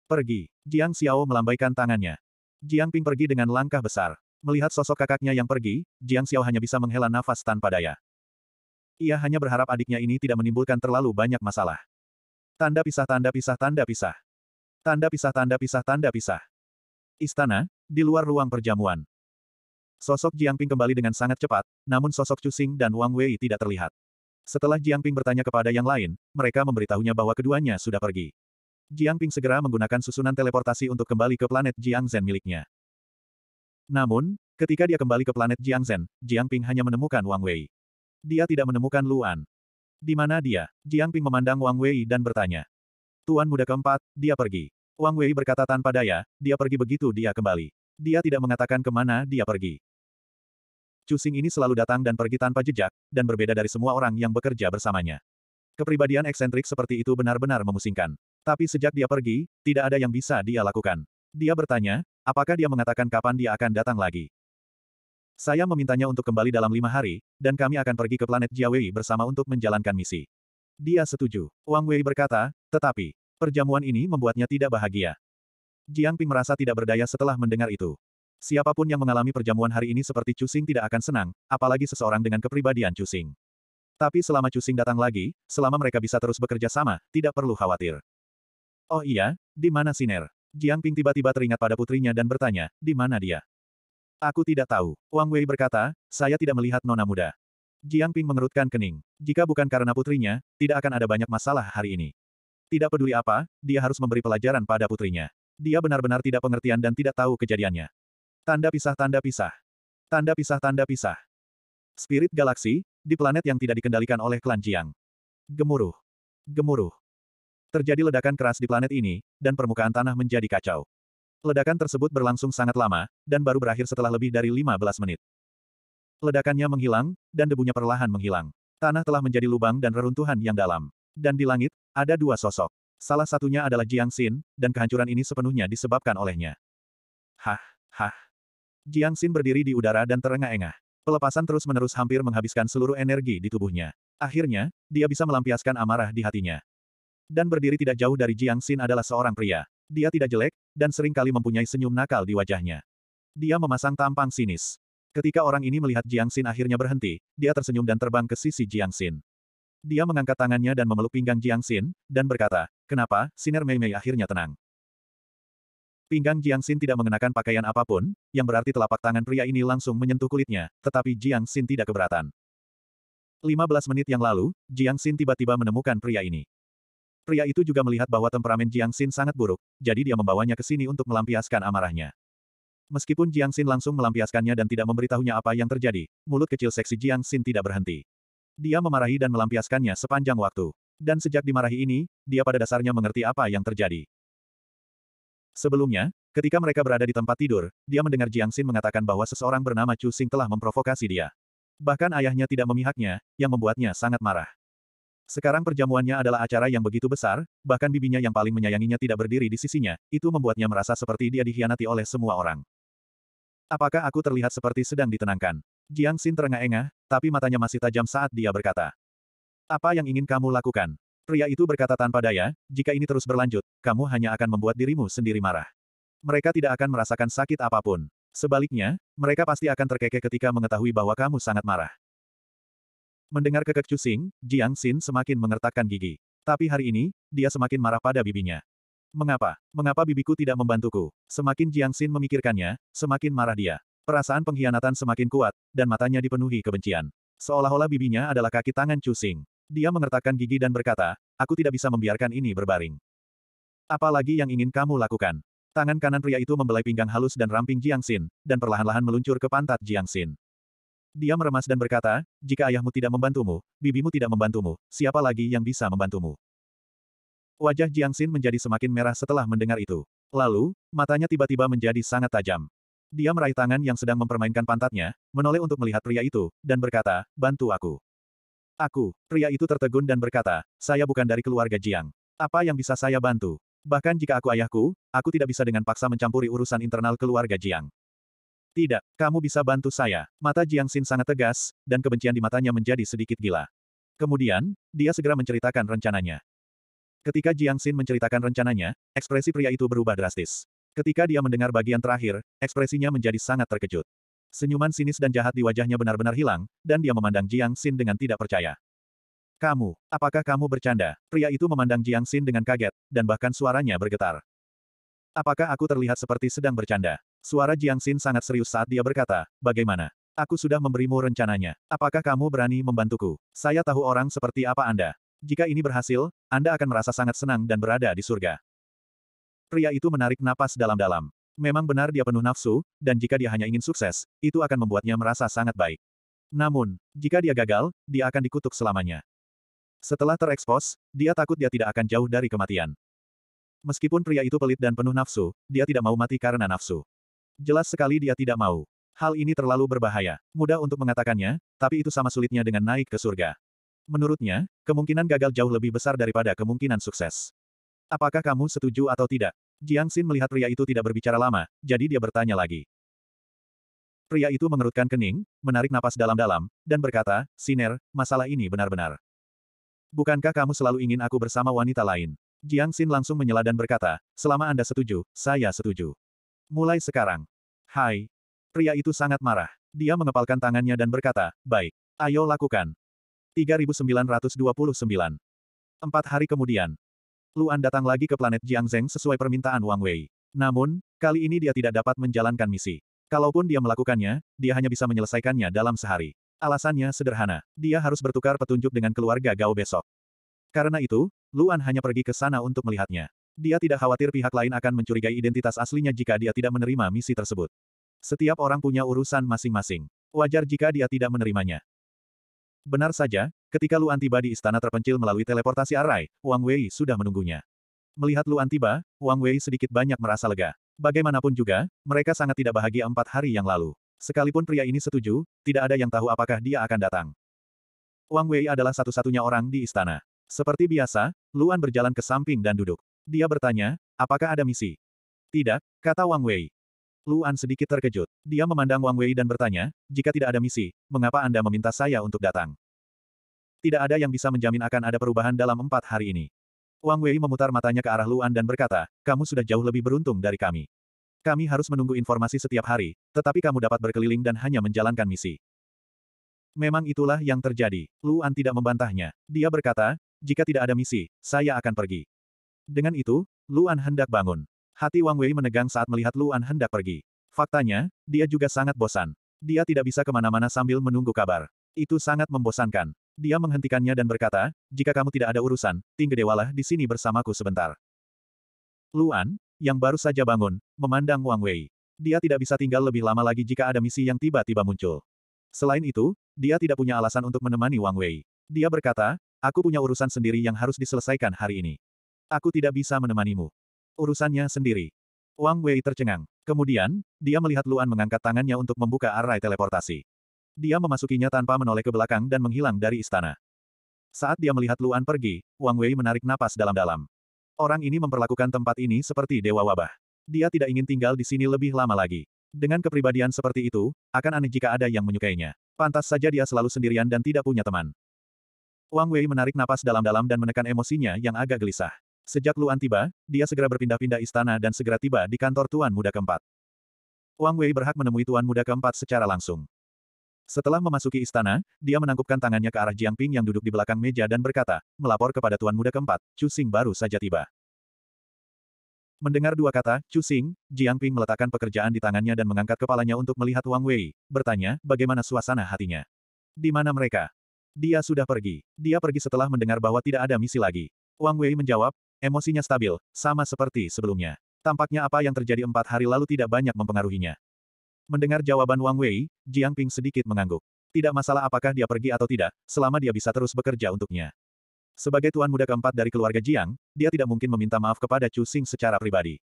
Pergi. Jiang Xiao melambaikan tangannya. Jiang Ping pergi dengan langkah besar. Melihat sosok kakaknya yang pergi, Jiang Xiao hanya bisa menghela nafas tanpa daya. Ia hanya berharap adiknya ini tidak menimbulkan terlalu banyak masalah. Tanda pisah tanda pisah tanda pisah. Tanda pisah tanda pisah tanda pisah. Istana, di luar ruang perjamuan. Sosok Jiangping kembali dengan sangat cepat, namun sosok Cusing dan Wang Wei tidak terlihat. Setelah Jiangping bertanya kepada yang lain, mereka memberitahunya bahwa keduanya sudah pergi. Jiangping segera menggunakan susunan teleportasi untuk kembali ke planet Jiang Zhen miliknya. Namun, ketika dia kembali ke planet Jiang Jiang Jiangping hanya menemukan Wang Wei. Dia tidak menemukan Luan. Di mana dia? Jiangping memandang Wang Wei dan bertanya. Tuan muda keempat, dia pergi. Wang Wei berkata tanpa daya, dia pergi begitu dia kembali. Dia tidak mengatakan kemana dia pergi. Cusing ini selalu datang dan pergi tanpa jejak, dan berbeda dari semua orang yang bekerja bersamanya. Kepribadian eksentrik seperti itu benar-benar memusingkan. Tapi sejak dia pergi, tidak ada yang bisa dia lakukan. Dia bertanya, apakah dia mengatakan kapan dia akan datang lagi? Saya memintanya untuk kembali dalam lima hari, dan kami akan pergi ke planet Jiawei bersama untuk menjalankan misi. Dia setuju. Wang Wei berkata, tetapi, Perjamuan ini membuatnya tidak bahagia. Jiang Ping merasa tidak berdaya setelah mendengar itu. Siapapun yang mengalami perjamuan hari ini seperti Cusing tidak akan senang, apalagi seseorang dengan kepribadian Cusing. Tapi selama Cusing datang lagi, selama mereka bisa terus bekerja sama, tidak perlu khawatir. Oh iya, di mana Siner? Jiang Ping tiba-tiba teringat pada putrinya dan bertanya, di mana dia? Aku tidak tahu. Wang Wei berkata, saya tidak melihat nona muda. Jiang Ping mengerutkan kening. Jika bukan karena putrinya, tidak akan ada banyak masalah hari ini. Tidak peduli apa, dia harus memberi pelajaran pada putrinya. Dia benar-benar tidak pengertian dan tidak tahu kejadiannya. Tanda pisah tanda pisah. Tanda pisah tanda pisah. Spirit galaksi, di planet yang tidak dikendalikan oleh klan Jiang. Gemuruh. Gemuruh. Terjadi ledakan keras di planet ini, dan permukaan tanah menjadi kacau. Ledakan tersebut berlangsung sangat lama, dan baru berakhir setelah lebih dari 15 menit. Ledakannya menghilang, dan debunya perlahan menghilang. Tanah telah menjadi lubang dan reruntuhan yang dalam. Dan di langit, ada dua sosok. Salah satunya adalah Jiang Xin, dan kehancuran ini sepenuhnya disebabkan olehnya. Hah, hah. Jiang Xin berdiri di udara dan terengah-engah. Pelepasan terus-menerus hampir menghabiskan seluruh energi di tubuhnya. Akhirnya, dia bisa melampiaskan amarah di hatinya. Dan berdiri tidak jauh dari Jiang Xin adalah seorang pria. Dia tidak jelek, dan seringkali mempunyai senyum nakal di wajahnya. Dia memasang tampang sinis. Ketika orang ini melihat Jiang Xin akhirnya berhenti, dia tersenyum dan terbang ke sisi Jiang Xin. Dia mengangkat tangannya dan memeluk pinggang Jiang Xin, dan berkata, kenapa, sinar Mei Mei akhirnya tenang. Pinggang Jiang Xin tidak mengenakan pakaian apapun, yang berarti telapak tangan pria ini langsung menyentuh kulitnya, tetapi Jiang Xin tidak keberatan. 15 menit yang lalu, Jiang Xin tiba-tiba menemukan pria ini. Pria itu juga melihat bahwa temperamen Jiang Xin sangat buruk, jadi dia membawanya ke sini untuk melampiaskan amarahnya. Meskipun Jiang Xin langsung melampiaskannya dan tidak memberitahunya apa yang terjadi, mulut kecil seksi Jiang Xin tidak berhenti. Dia memarahi dan melampiaskannya sepanjang waktu. Dan sejak dimarahi ini, dia pada dasarnya mengerti apa yang terjadi. Sebelumnya, ketika mereka berada di tempat tidur, dia mendengar Jiang Xin mengatakan bahwa seseorang bernama Chu Xing telah memprovokasi dia. Bahkan ayahnya tidak memihaknya, yang membuatnya sangat marah. Sekarang perjamuannya adalah acara yang begitu besar, bahkan bibinya yang paling menyayanginya tidak berdiri di sisinya, itu membuatnya merasa seperti dia dikhianati oleh semua orang. Apakah aku terlihat seperti sedang ditenangkan? Jiang Xin terengah-engah, tapi matanya masih tajam saat dia berkata. Apa yang ingin kamu lakukan? Pria itu berkata tanpa daya, jika ini terus berlanjut, kamu hanya akan membuat dirimu sendiri marah. Mereka tidak akan merasakan sakit apapun. Sebaliknya, mereka pasti akan terkekeh ketika mengetahui bahwa kamu sangat marah. Mendengar kekek cusing, Jiang Xin semakin mengertakkan gigi. Tapi hari ini, dia semakin marah pada bibinya. Mengapa? Mengapa bibiku tidak membantuku? Semakin Jiang Xin memikirkannya, semakin marah dia. Perasaan pengkhianatan semakin kuat, dan matanya dipenuhi kebencian. Seolah-olah bibinya adalah kaki tangan cusing. Dia mengertakkan gigi dan berkata, aku tidak bisa membiarkan ini berbaring. Apalagi yang ingin kamu lakukan? Tangan kanan pria itu membelai pinggang halus dan ramping Jiang Xin, dan perlahan-lahan meluncur ke pantat Jiang Xin. Dia meremas dan berkata, jika ayahmu tidak membantumu, bibimu tidak membantumu, siapa lagi yang bisa membantumu? Wajah Jiang Xin menjadi semakin merah setelah mendengar itu. Lalu, matanya tiba-tiba menjadi sangat tajam. Dia meraih tangan yang sedang mempermainkan pantatnya, menoleh untuk melihat pria itu, dan berkata, bantu aku. Aku, pria itu tertegun dan berkata, saya bukan dari keluarga Jiang. Apa yang bisa saya bantu? Bahkan jika aku ayahku, aku tidak bisa dengan paksa mencampuri urusan internal keluarga Jiang. Tidak, kamu bisa bantu saya. Mata Jiang Xin sangat tegas, dan kebencian di matanya menjadi sedikit gila. Kemudian, dia segera menceritakan rencananya. Ketika Jiang Xin menceritakan rencananya, ekspresi pria itu berubah drastis. Ketika dia mendengar bagian terakhir, ekspresinya menjadi sangat terkejut. Senyuman sinis dan jahat di wajahnya benar-benar hilang, dan dia memandang Jiang Xin dengan tidak percaya. Kamu, apakah kamu bercanda? Pria itu memandang Jiang Xin dengan kaget, dan bahkan suaranya bergetar. Apakah aku terlihat seperti sedang bercanda? Suara Jiang Xin sangat serius saat dia berkata, bagaimana? Aku sudah memberimu rencananya. Apakah kamu berani membantuku? Saya tahu orang seperti apa Anda. Jika ini berhasil, Anda akan merasa sangat senang dan berada di surga. Pria itu menarik napas dalam-dalam. Memang benar dia penuh nafsu, dan jika dia hanya ingin sukses, itu akan membuatnya merasa sangat baik. Namun, jika dia gagal, dia akan dikutuk selamanya. Setelah terekspos, dia takut dia tidak akan jauh dari kematian. Meskipun pria itu pelit dan penuh nafsu, dia tidak mau mati karena nafsu. Jelas sekali dia tidak mau. Hal ini terlalu berbahaya. Mudah untuk mengatakannya, tapi itu sama sulitnya dengan naik ke surga. Menurutnya, kemungkinan gagal jauh lebih besar daripada kemungkinan sukses. Apakah kamu setuju atau tidak? Jiang Xin melihat pria itu tidak berbicara lama, jadi dia bertanya lagi. Pria itu mengerutkan kening, menarik napas dalam-dalam, dan berkata, Siner, masalah ini benar-benar. Bukankah kamu selalu ingin aku bersama wanita lain? Jiang Xin langsung menyela dan berkata, selama Anda setuju, saya setuju. Mulai sekarang. Hai. Pria itu sangat marah. Dia mengepalkan tangannya dan berkata, baik, ayo lakukan. 3929. Empat hari kemudian, Luan datang lagi ke planet Jiang Zeng sesuai permintaan Wang Wei. Namun, kali ini dia tidak dapat menjalankan misi. Kalaupun dia melakukannya, dia hanya bisa menyelesaikannya dalam sehari. Alasannya sederhana, dia harus bertukar petunjuk dengan keluarga Gao besok. Karena itu, Luan hanya pergi ke sana untuk melihatnya. Dia tidak khawatir pihak lain akan mencurigai identitas aslinya jika dia tidak menerima misi tersebut. Setiap orang punya urusan masing-masing. Wajar jika dia tidak menerimanya. Benar saja, ketika Luan tiba di istana terpencil melalui teleportasi Arai, Wang Wei sudah menunggunya. Melihat Luan tiba, Wang Wei sedikit banyak merasa lega. Bagaimanapun juga, mereka sangat tidak bahagia empat hari yang lalu. Sekalipun pria ini setuju, tidak ada yang tahu apakah dia akan datang. Wang Wei adalah satu-satunya orang di istana. Seperti biasa, Luan berjalan ke samping dan duduk. Dia bertanya, apakah ada misi? Tidak, kata Wang Wei. Luan sedikit terkejut. Dia memandang Wang Wei dan bertanya, jika tidak ada misi, mengapa Anda meminta saya untuk datang? Tidak ada yang bisa menjamin akan ada perubahan dalam empat hari ini. Wang Wei memutar matanya ke arah Luan dan berkata, kamu sudah jauh lebih beruntung dari kami. Kami harus menunggu informasi setiap hari, tetapi kamu dapat berkeliling dan hanya menjalankan misi. Memang itulah yang terjadi. Luan tidak membantahnya. Dia berkata, jika tidak ada misi, saya akan pergi. Dengan itu, Luan hendak bangun. Hati Wang Wei menegang saat melihat Luan hendak pergi. Faktanya, dia juga sangat bosan. Dia tidak bisa kemana-mana sambil menunggu kabar. Itu sangat membosankan. Dia menghentikannya dan berkata, jika kamu tidak ada urusan, dewalah di sini bersamaku sebentar. Luan, yang baru saja bangun, memandang Wang Wei. Dia tidak bisa tinggal lebih lama lagi jika ada misi yang tiba-tiba muncul. Selain itu, dia tidak punya alasan untuk menemani Wang Wei. Dia berkata, aku punya urusan sendiri yang harus diselesaikan hari ini. Aku tidak bisa menemanimu urusannya sendiri. Wang Wei tercengang. Kemudian, dia melihat Luan mengangkat tangannya untuk membuka array teleportasi. Dia memasukinya tanpa menoleh ke belakang dan menghilang dari istana. Saat dia melihat Luan pergi, Wang Wei menarik napas dalam-dalam. Orang ini memperlakukan tempat ini seperti dewa wabah. Dia tidak ingin tinggal di sini lebih lama lagi. Dengan kepribadian seperti itu, akan aneh jika ada yang menyukainya. Pantas saja dia selalu sendirian dan tidak punya teman. Wang Wei menarik napas dalam-dalam dan menekan emosinya yang agak gelisah. Sejak Luan tiba, dia segera berpindah-pindah istana dan segera tiba di kantor Tuan Muda keempat. Wang Wei berhak menemui Tuan Muda keempat secara langsung. Setelah memasuki istana, dia menangkupkan tangannya ke arah Jiang Ping yang duduk di belakang meja dan berkata, melapor kepada Tuan Muda keempat, Chu Xing baru saja tiba. Mendengar dua kata, Chu Xing, Jiang Ping meletakkan pekerjaan di tangannya dan mengangkat kepalanya untuk melihat Wang Wei, bertanya, bagaimana suasana hatinya. Di mana mereka? Dia sudah pergi. Dia pergi setelah mendengar bahwa tidak ada misi lagi. Wang Wei menjawab, Emosinya stabil, sama seperti sebelumnya. Tampaknya apa yang terjadi empat hari lalu tidak banyak mempengaruhinya. Mendengar jawaban Wang Wei, Jiang Ping sedikit mengangguk. Tidak masalah apakah dia pergi atau tidak, selama dia bisa terus bekerja untuknya. Sebagai tuan muda keempat dari keluarga Jiang, dia tidak mungkin meminta maaf kepada Chu Xing secara pribadi.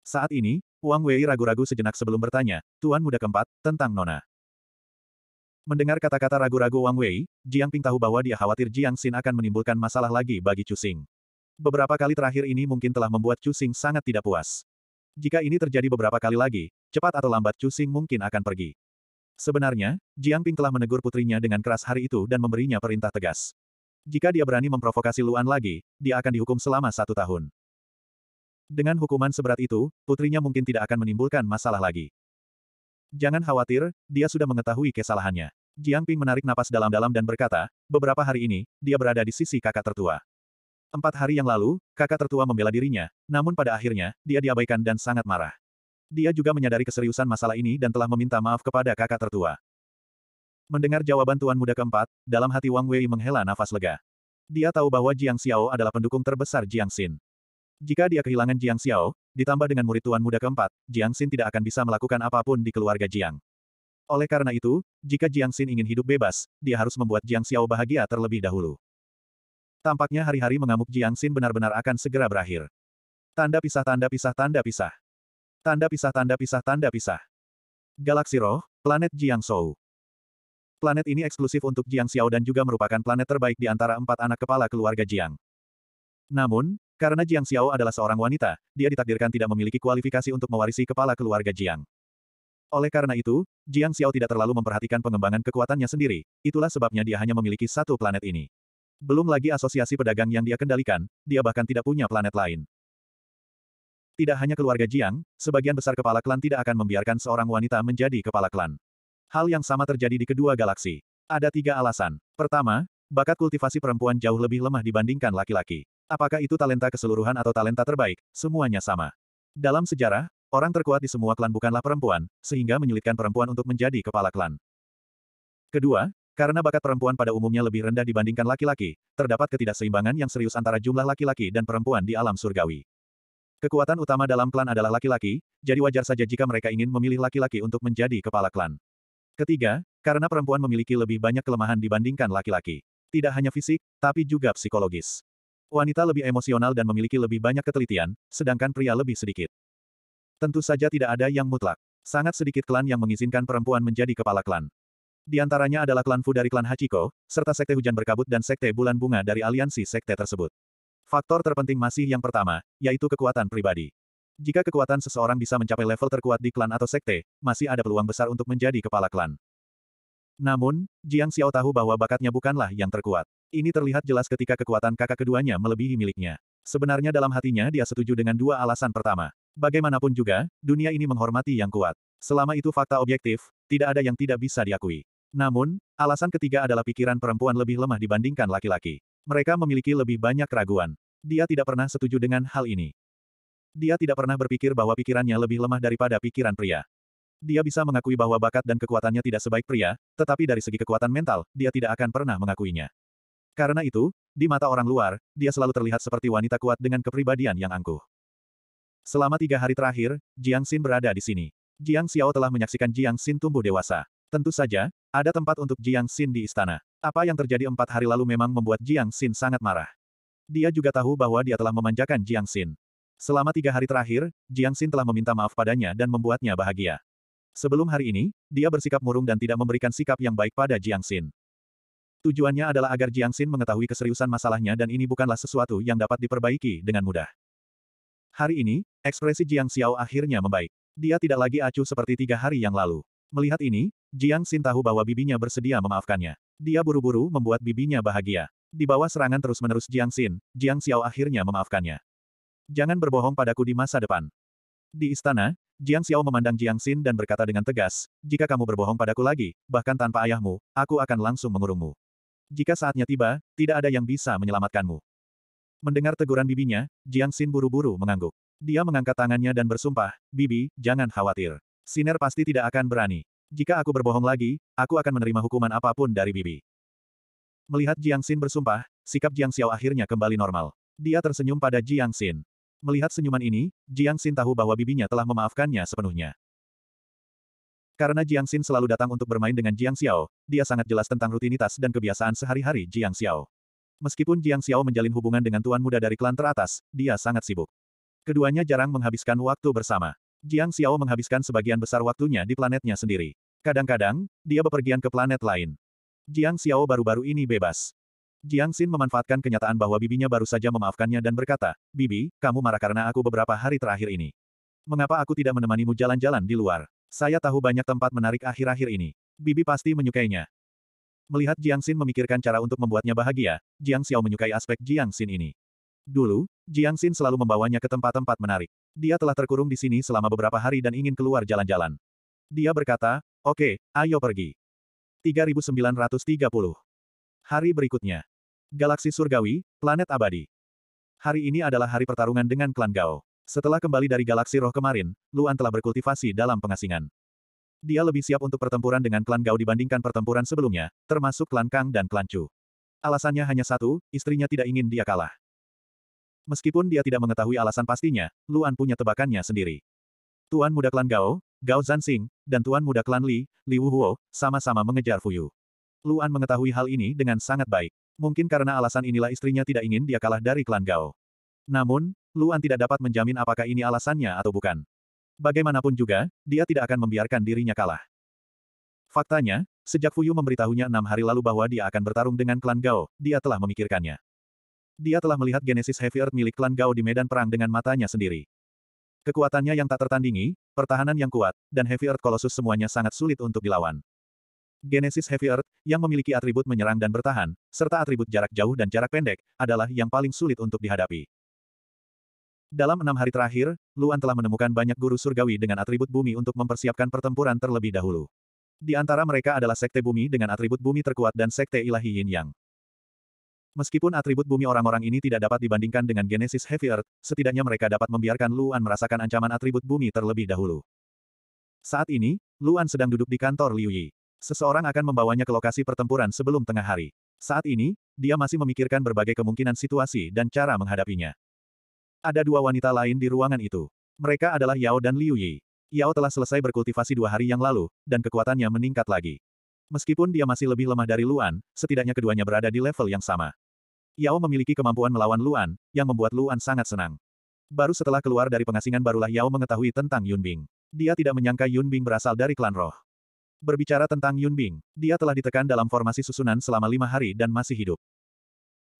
Saat ini, Wang Wei ragu-ragu sejenak sebelum bertanya, tuan muda keempat, tentang Nona. Mendengar kata-kata ragu-ragu Wang Wei, Jiang Ping tahu bahwa dia khawatir Jiang Xin akan menimbulkan masalah lagi bagi Chu Xing. Beberapa kali terakhir ini mungkin telah membuat Cusing sangat tidak puas. Jika ini terjadi beberapa kali lagi, cepat atau lambat Cusing mungkin akan pergi. Sebenarnya, Jiang Ping telah menegur putrinya dengan keras hari itu dan memberinya perintah tegas. Jika dia berani memprovokasi Luan lagi, dia akan dihukum selama satu tahun. Dengan hukuman seberat itu, putrinya mungkin tidak akan menimbulkan masalah lagi. Jangan khawatir, dia sudah mengetahui kesalahannya. Jiang Ping menarik napas dalam-dalam dan berkata, beberapa hari ini, dia berada di sisi kakak tertua. Empat hari yang lalu, kakak tertua membela dirinya, namun pada akhirnya, dia diabaikan dan sangat marah. Dia juga menyadari keseriusan masalah ini dan telah meminta maaf kepada kakak tertua. Mendengar jawaban tuan muda keempat, dalam hati Wang Wei menghela nafas lega. Dia tahu bahwa Jiang Xiao adalah pendukung terbesar Jiang Xin. Jika dia kehilangan Jiang Xiao, ditambah dengan murid tuan muda keempat, Jiang Xin tidak akan bisa melakukan apapun di keluarga Jiang. Oleh karena itu, jika Jiang Xin ingin hidup bebas, dia harus membuat Jiang Xiao bahagia terlebih dahulu. Tampaknya hari-hari mengamuk Jiang Xin benar-benar akan segera berakhir. Tanda pisah tanda pisah tanda pisah. Tanda pisah tanda pisah tanda pisah. Galaksi Roh, Planet Jiang Shou. Planet ini eksklusif untuk Jiang Xiao dan juga merupakan planet terbaik di antara empat anak kepala keluarga Jiang. Namun, karena Jiang Xiao adalah seorang wanita, dia ditakdirkan tidak memiliki kualifikasi untuk mewarisi kepala keluarga Jiang. Oleh karena itu, Jiang Xiao tidak terlalu memperhatikan pengembangan kekuatannya sendiri, itulah sebabnya dia hanya memiliki satu planet ini. Belum lagi asosiasi pedagang yang dia kendalikan, dia bahkan tidak punya planet lain. Tidak hanya keluarga Jiang, sebagian besar kepala klan tidak akan membiarkan seorang wanita menjadi kepala klan. Hal yang sama terjadi di kedua galaksi. Ada tiga alasan. Pertama, bakat kultivasi perempuan jauh lebih lemah dibandingkan laki-laki. Apakah itu talenta keseluruhan atau talenta terbaik, semuanya sama. Dalam sejarah, orang terkuat di semua klan bukanlah perempuan, sehingga menyulitkan perempuan untuk menjadi kepala klan. Kedua, karena bakat perempuan pada umumnya lebih rendah dibandingkan laki-laki, terdapat ketidakseimbangan yang serius antara jumlah laki-laki dan perempuan di alam surgawi. Kekuatan utama dalam klan adalah laki-laki, jadi wajar saja jika mereka ingin memilih laki-laki untuk menjadi kepala klan. Ketiga, karena perempuan memiliki lebih banyak kelemahan dibandingkan laki-laki. Tidak hanya fisik, tapi juga psikologis. Wanita lebih emosional dan memiliki lebih banyak ketelitian, sedangkan pria lebih sedikit. Tentu saja tidak ada yang mutlak. Sangat sedikit klan yang mengizinkan perempuan menjadi kepala klan. Di antaranya adalah klan Fu dari klan Hachiko, serta sekte hujan berkabut dan sekte bulan bunga dari aliansi sekte tersebut. Faktor terpenting masih yang pertama, yaitu kekuatan pribadi. Jika kekuatan seseorang bisa mencapai level terkuat di klan atau sekte, masih ada peluang besar untuk menjadi kepala klan. Namun, Jiang Xiao tahu bahwa bakatnya bukanlah yang terkuat. Ini terlihat jelas ketika kekuatan kakak keduanya melebihi miliknya. Sebenarnya dalam hatinya dia setuju dengan dua alasan pertama. Bagaimanapun juga, dunia ini menghormati yang kuat. Selama itu fakta objektif, tidak ada yang tidak bisa diakui. Namun, alasan ketiga adalah pikiran perempuan lebih lemah dibandingkan laki-laki. Mereka memiliki lebih banyak keraguan. Dia tidak pernah setuju dengan hal ini. Dia tidak pernah berpikir bahwa pikirannya lebih lemah daripada pikiran pria. Dia bisa mengakui bahwa bakat dan kekuatannya tidak sebaik pria, tetapi dari segi kekuatan mental, dia tidak akan pernah mengakuinya. Karena itu, di mata orang luar, dia selalu terlihat seperti wanita kuat dengan kepribadian yang angkuh. Selama tiga hari terakhir, Jiang Xin berada di sini. Jiang Xiao telah menyaksikan Jiang Xin tumbuh dewasa. Tentu saja, ada tempat untuk Jiang Xin di istana. Apa yang terjadi empat hari lalu memang membuat Jiang Xin sangat marah. Dia juga tahu bahwa dia telah memanjakan Jiang Xin. Selama tiga hari terakhir, Jiang Xin telah meminta maaf padanya dan membuatnya bahagia. Sebelum hari ini, dia bersikap murung dan tidak memberikan sikap yang baik pada Jiang Xin. Tujuannya adalah agar Jiang Xin mengetahui keseriusan masalahnya dan ini bukanlah sesuatu yang dapat diperbaiki dengan mudah. Hari ini, ekspresi Jiang Xiao akhirnya membaik. Dia tidak lagi acuh seperti tiga hari yang lalu. Melihat ini, Jiang Xin tahu bahwa bibinya bersedia memaafkannya. Dia buru-buru membuat bibinya bahagia. Di bawah serangan terus-menerus Jiang Xin, Jiang Xiao akhirnya memaafkannya. Jangan berbohong padaku di masa depan. Di istana, Jiang Xiao memandang Jiang Xin dan berkata dengan tegas, jika kamu berbohong padaku lagi, bahkan tanpa ayahmu, aku akan langsung mengurungmu. Jika saatnya tiba, tidak ada yang bisa menyelamatkanmu. Mendengar teguran bibinya, Jiang Xin buru-buru mengangguk. Dia mengangkat tangannya dan bersumpah, Bibi, jangan khawatir. Siner pasti tidak akan berani. Jika aku berbohong lagi, aku akan menerima hukuman apapun dari Bibi. Melihat Jiang Xin bersumpah, sikap Jiang Xiao akhirnya kembali normal. Dia tersenyum pada Jiang Xin. Melihat senyuman ini, Jiang Xin tahu bahwa bibinya telah memaafkannya sepenuhnya. Karena Jiang Xin selalu datang untuk bermain dengan Jiang Xiao, dia sangat jelas tentang rutinitas dan kebiasaan sehari-hari Jiang Xiao. Meskipun Jiang Xiao menjalin hubungan dengan tuan muda dari klan teratas, dia sangat sibuk. Keduanya jarang menghabiskan waktu bersama. Jiang Xiao menghabiskan sebagian besar waktunya di planetnya sendiri. Kadang-kadang, dia bepergian ke planet lain. Jiang Xiao baru-baru ini bebas. Jiang Xin memanfaatkan kenyataan bahwa bibinya baru saja memaafkannya dan berkata, Bibi, kamu marah karena aku beberapa hari terakhir ini. Mengapa aku tidak menemanimu jalan-jalan di luar? Saya tahu banyak tempat menarik akhir-akhir ini. Bibi pasti menyukainya. Melihat Jiang Xin memikirkan cara untuk membuatnya bahagia, Jiang Xiao menyukai aspek Jiang Xin ini. Dulu, Jiang Xin selalu membawanya ke tempat-tempat menarik. Dia telah terkurung di sini selama beberapa hari dan ingin keluar jalan-jalan. Dia berkata, oke, okay, ayo pergi. 3930. Hari berikutnya. Galaksi Surgawi, Planet Abadi. Hari ini adalah hari pertarungan dengan klan Gao. Setelah kembali dari galaksi roh kemarin, Luan telah berkultivasi dalam pengasingan. Dia lebih siap untuk pertempuran dengan klan Gao dibandingkan pertempuran sebelumnya, termasuk klan Kang dan klan Chu. Alasannya hanya satu, istrinya tidak ingin dia kalah. Meskipun dia tidak mengetahui alasan pastinya, Luan punya tebakannya sendiri. Tuan muda klan Gao, Gao Zanxing, dan tuan muda klan Li, Li Wuhuo, sama-sama mengejar Fuyu. Luan mengetahui hal ini dengan sangat baik. Mungkin karena alasan inilah istrinya tidak ingin dia kalah dari klan Gao. Namun, Luan tidak dapat menjamin apakah ini alasannya atau bukan. Bagaimanapun juga, dia tidak akan membiarkan dirinya kalah. Faktanya, sejak Fuyu memberitahunya enam hari lalu bahwa dia akan bertarung dengan klan Gao, dia telah memikirkannya. Dia telah melihat Genesis Heavy Earth milik klan Gao di medan perang dengan matanya sendiri. Kekuatannya yang tak tertandingi, pertahanan yang kuat, dan Heavy Earth Colossus semuanya sangat sulit untuk dilawan. Genesis Heavy Earth, yang memiliki atribut menyerang dan bertahan, serta atribut jarak jauh dan jarak pendek, adalah yang paling sulit untuk dihadapi. Dalam enam hari terakhir, Luan telah menemukan banyak guru surgawi dengan atribut bumi untuk mempersiapkan pertempuran terlebih dahulu. Di antara mereka adalah Sekte Bumi dengan atribut bumi terkuat dan Sekte Ilahi Yin Yang. Meskipun atribut bumi orang-orang ini tidak dapat dibandingkan dengan Genesis Heavy Earth, setidaknya mereka dapat membiarkan Luan merasakan ancaman atribut bumi terlebih dahulu. Saat ini, Luan sedang duduk di kantor Liu Yi. Seseorang akan membawanya ke lokasi pertempuran sebelum tengah hari. Saat ini, dia masih memikirkan berbagai kemungkinan situasi dan cara menghadapinya. Ada dua wanita lain di ruangan itu. Mereka adalah Yao dan Liu Yi. Yao telah selesai berkultivasi dua hari yang lalu, dan kekuatannya meningkat lagi. Meskipun dia masih lebih lemah dari Luan, setidaknya keduanya berada di level yang sama. Yao memiliki kemampuan melawan Luan, yang membuat Luan sangat senang. Baru setelah keluar dari pengasingan barulah Yao mengetahui tentang Yunbing. Dia tidak menyangka Yunbing berasal dari klan roh. Berbicara tentang Yunbing, dia telah ditekan dalam formasi susunan selama lima hari dan masih hidup.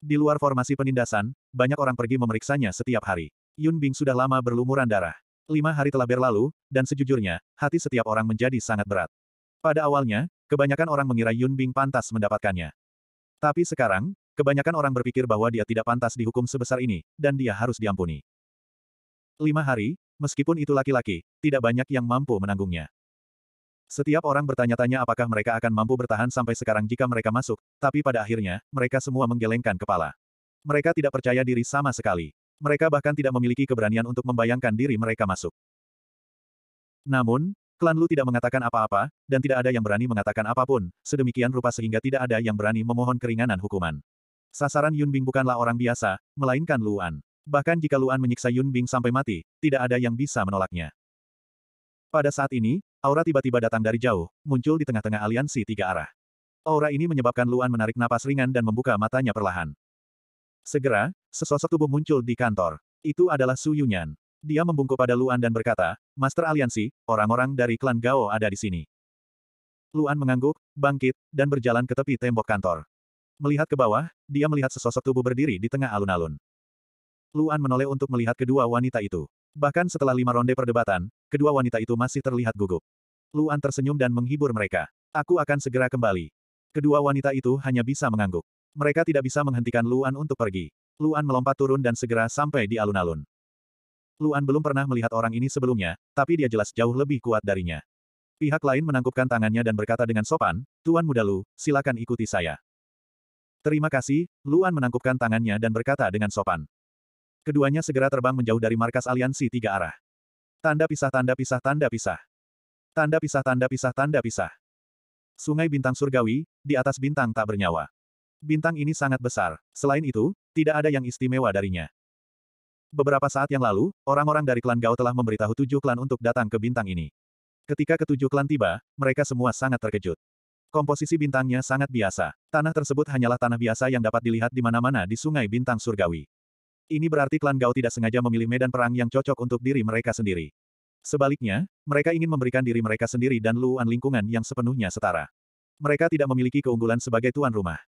Di luar formasi penindasan, banyak orang pergi memeriksanya setiap hari. Yunbing sudah lama berlumuran darah. Lima hari telah berlalu, dan sejujurnya, hati setiap orang menjadi sangat berat. Pada awalnya, kebanyakan orang mengira Yunbing pantas mendapatkannya. Tapi sekarang, Kebanyakan orang berpikir bahwa dia tidak pantas dihukum sebesar ini, dan dia harus diampuni. Lima hari, meskipun itu laki-laki, tidak banyak yang mampu menanggungnya. Setiap orang bertanya-tanya apakah mereka akan mampu bertahan sampai sekarang jika mereka masuk, tapi pada akhirnya, mereka semua menggelengkan kepala. Mereka tidak percaya diri sama sekali. Mereka bahkan tidak memiliki keberanian untuk membayangkan diri mereka masuk. Namun, klan Lu tidak mengatakan apa-apa, dan tidak ada yang berani mengatakan apapun, sedemikian rupa sehingga tidak ada yang berani memohon keringanan hukuman. Sasaran Yun Bing bukanlah orang biasa, melainkan Luan. Bahkan jika Luan menyiksa Yun Bing sampai mati, tidak ada yang bisa menolaknya. Pada saat ini, aura tiba-tiba datang dari jauh, muncul di tengah-tengah aliansi tiga arah. Aura ini menyebabkan Luan menarik napas ringan dan membuka matanya perlahan. Segera, sesosok tubuh muncul di kantor. Itu adalah Su Yunyan. Dia membungkuk pada Luan dan berkata, Master Aliansi, orang-orang dari klan Gao ada di sini. Luan mengangguk, bangkit, dan berjalan ke tepi tembok kantor. Melihat ke bawah, dia melihat sesosok tubuh berdiri di tengah alun-alun. Luan menoleh untuk melihat kedua wanita itu. Bahkan setelah lima ronde perdebatan, kedua wanita itu masih terlihat gugup. Luan tersenyum dan menghibur mereka. Aku akan segera kembali. Kedua wanita itu hanya bisa mengangguk. Mereka tidak bisa menghentikan Luan untuk pergi. Luan melompat turun dan segera sampai di alun-alun. Luan belum pernah melihat orang ini sebelumnya, tapi dia jelas jauh lebih kuat darinya. Pihak lain menangkupkan tangannya dan berkata dengan sopan, Tuan Muda Lu, silakan ikuti saya. Terima kasih, Luan menangkupkan tangannya dan berkata dengan sopan. Keduanya segera terbang menjauh dari markas aliansi tiga arah. Tanda pisah tanda pisah tanda pisah. Tanda pisah tanda pisah tanda pisah. Sungai bintang surgawi, di atas bintang tak bernyawa. Bintang ini sangat besar. Selain itu, tidak ada yang istimewa darinya. Beberapa saat yang lalu, orang-orang dari klan Gao telah memberitahu tujuh klan untuk datang ke bintang ini. Ketika ketujuh klan tiba, mereka semua sangat terkejut. Komposisi bintangnya sangat biasa. Tanah tersebut hanyalah tanah biasa yang dapat dilihat di mana-mana di sungai bintang surgawi. Ini berarti klan Gao tidak sengaja memilih medan perang yang cocok untuk diri mereka sendiri. Sebaliknya, mereka ingin memberikan diri mereka sendiri dan Luan lingkungan yang sepenuhnya setara. Mereka tidak memiliki keunggulan sebagai tuan rumah.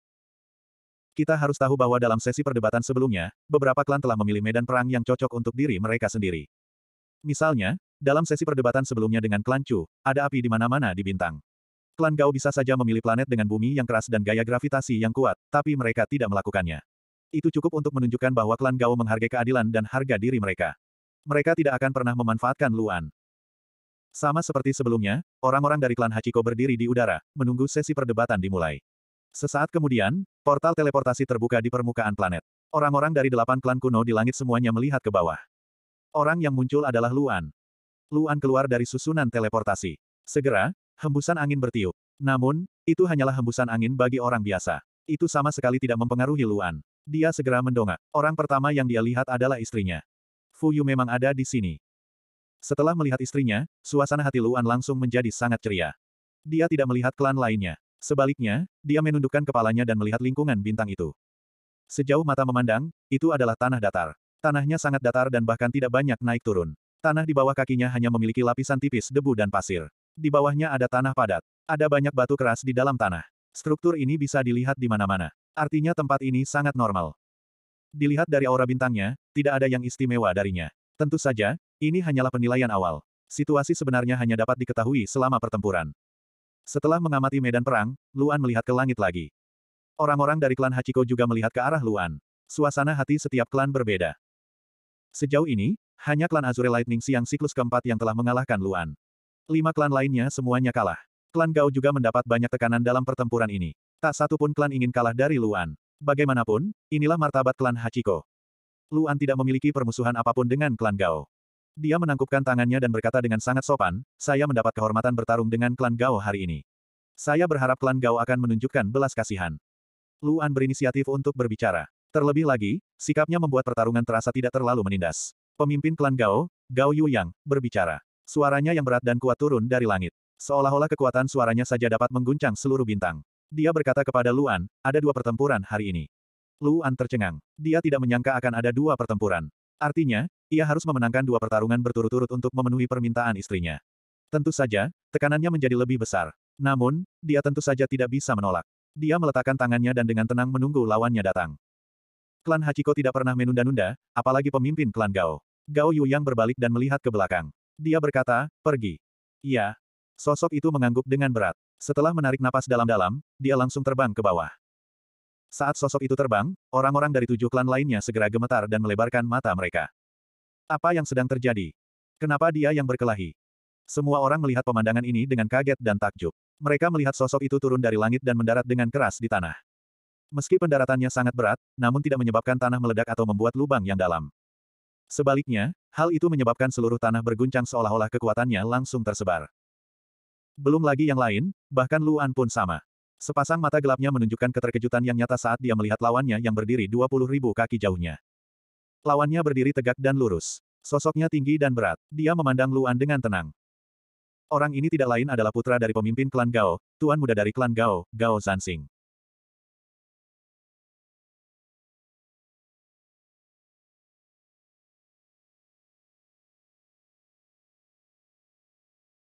Kita harus tahu bahwa dalam sesi perdebatan sebelumnya, beberapa klan telah memilih medan perang yang cocok untuk diri mereka sendiri. Misalnya, dalam sesi perdebatan sebelumnya dengan klan Chu, ada api di mana-mana di bintang. Klan Gao bisa saja memilih planet dengan bumi yang keras dan gaya gravitasi yang kuat, tapi mereka tidak melakukannya. Itu cukup untuk menunjukkan bahwa klan Gao menghargai keadilan dan harga diri mereka. Mereka tidak akan pernah memanfaatkan Luan. Sama seperti sebelumnya, orang-orang dari klan Hachiko berdiri di udara, menunggu sesi perdebatan dimulai. Sesaat kemudian, portal teleportasi terbuka di permukaan planet. Orang-orang dari delapan klan kuno di langit semuanya melihat ke bawah. Orang yang muncul adalah Luan. Luan keluar dari susunan teleportasi. Segera, Hembusan angin bertiup. Namun, itu hanyalah hembusan angin bagi orang biasa. Itu sama sekali tidak mempengaruhi Luan. Dia segera mendongak. Orang pertama yang dia lihat adalah istrinya. Fu Yu memang ada di sini. Setelah melihat istrinya, suasana hati Luan langsung menjadi sangat ceria. Dia tidak melihat klan lainnya. Sebaliknya, dia menundukkan kepalanya dan melihat lingkungan bintang itu. Sejauh mata memandang, itu adalah tanah datar. Tanahnya sangat datar dan bahkan tidak banyak naik turun. Tanah di bawah kakinya hanya memiliki lapisan tipis debu dan pasir. Di bawahnya ada tanah padat. Ada banyak batu keras di dalam tanah. Struktur ini bisa dilihat di mana-mana. Artinya tempat ini sangat normal. Dilihat dari aura bintangnya, tidak ada yang istimewa darinya. Tentu saja, ini hanyalah penilaian awal. Situasi sebenarnya hanya dapat diketahui selama pertempuran. Setelah mengamati medan perang, Luan melihat ke langit lagi. Orang-orang dari klan Hachiko juga melihat ke arah Luan. Suasana hati setiap klan berbeda. Sejauh ini, hanya klan Azure Lightning Siang siklus keempat yang telah mengalahkan Luan. Lima klan lainnya semuanya kalah. Klan Gao juga mendapat banyak tekanan dalam pertempuran ini. Tak satu pun klan ingin kalah dari Luan. Bagaimanapun, inilah martabat klan Hachiko. Luan tidak memiliki permusuhan apapun dengan klan Gao. Dia menangkupkan tangannya dan berkata dengan sangat sopan, saya mendapat kehormatan bertarung dengan klan Gao hari ini. Saya berharap klan Gao akan menunjukkan belas kasihan. Luan berinisiatif untuk berbicara. Terlebih lagi, sikapnya membuat pertarungan terasa tidak terlalu menindas. Pemimpin klan Gao, Gao Yu Yang, berbicara. Suaranya yang berat dan kuat turun dari langit. Seolah-olah kekuatan suaranya saja dapat mengguncang seluruh bintang. Dia berkata kepada Luan, ada dua pertempuran hari ini. Luan tercengang. Dia tidak menyangka akan ada dua pertempuran. Artinya, ia harus memenangkan dua pertarungan berturut-turut untuk memenuhi permintaan istrinya. Tentu saja, tekanannya menjadi lebih besar. Namun, dia tentu saja tidak bisa menolak. Dia meletakkan tangannya dan dengan tenang menunggu lawannya datang. Klan Hachiko tidak pernah menunda-nunda, apalagi pemimpin klan Gao. Gao Yu yang berbalik dan melihat ke belakang. Dia berkata, pergi. Iya. Sosok itu mengangguk dengan berat. Setelah menarik napas dalam-dalam, dia langsung terbang ke bawah. Saat sosok itu terbang, orang-orang dari tujuh klan lainnya segera gemetar dan melebarkan mata mereka. Apa yang sedang terjadi? Kenapa dia yang berkelahi? Semua orang melihat pemandangan ini dengan kaget dan takjub. Mereka melihat sosok itu turun dari langit dan mendarat dengan keras di tanah. Meski pendaratannya sangat berat, namun tidak menyebabkan tanah meledak atau membuat lubang yang dalam. Sebaliknya, Hal itu menyebabkan seluruh tanah berguncang seolah-olah kekuatannya langsung tersebar. Belum lagi yang lain, bahkan Luan pun sama. Sepasang mata gelapnya menunjukkan keterkejutan yang nyata saat dia melihat lawannya yang berdiri 20 ribu kaki jauhnya. Lawannya berdiri tegak dan lurus. Sosoknya tinggi dan berat. Dia memandang Luan dengan tenang. Orang ini tidak lain adalah putra dari pemimpin klan Gao, tuan muda dari klan Gao, Gao Zansing.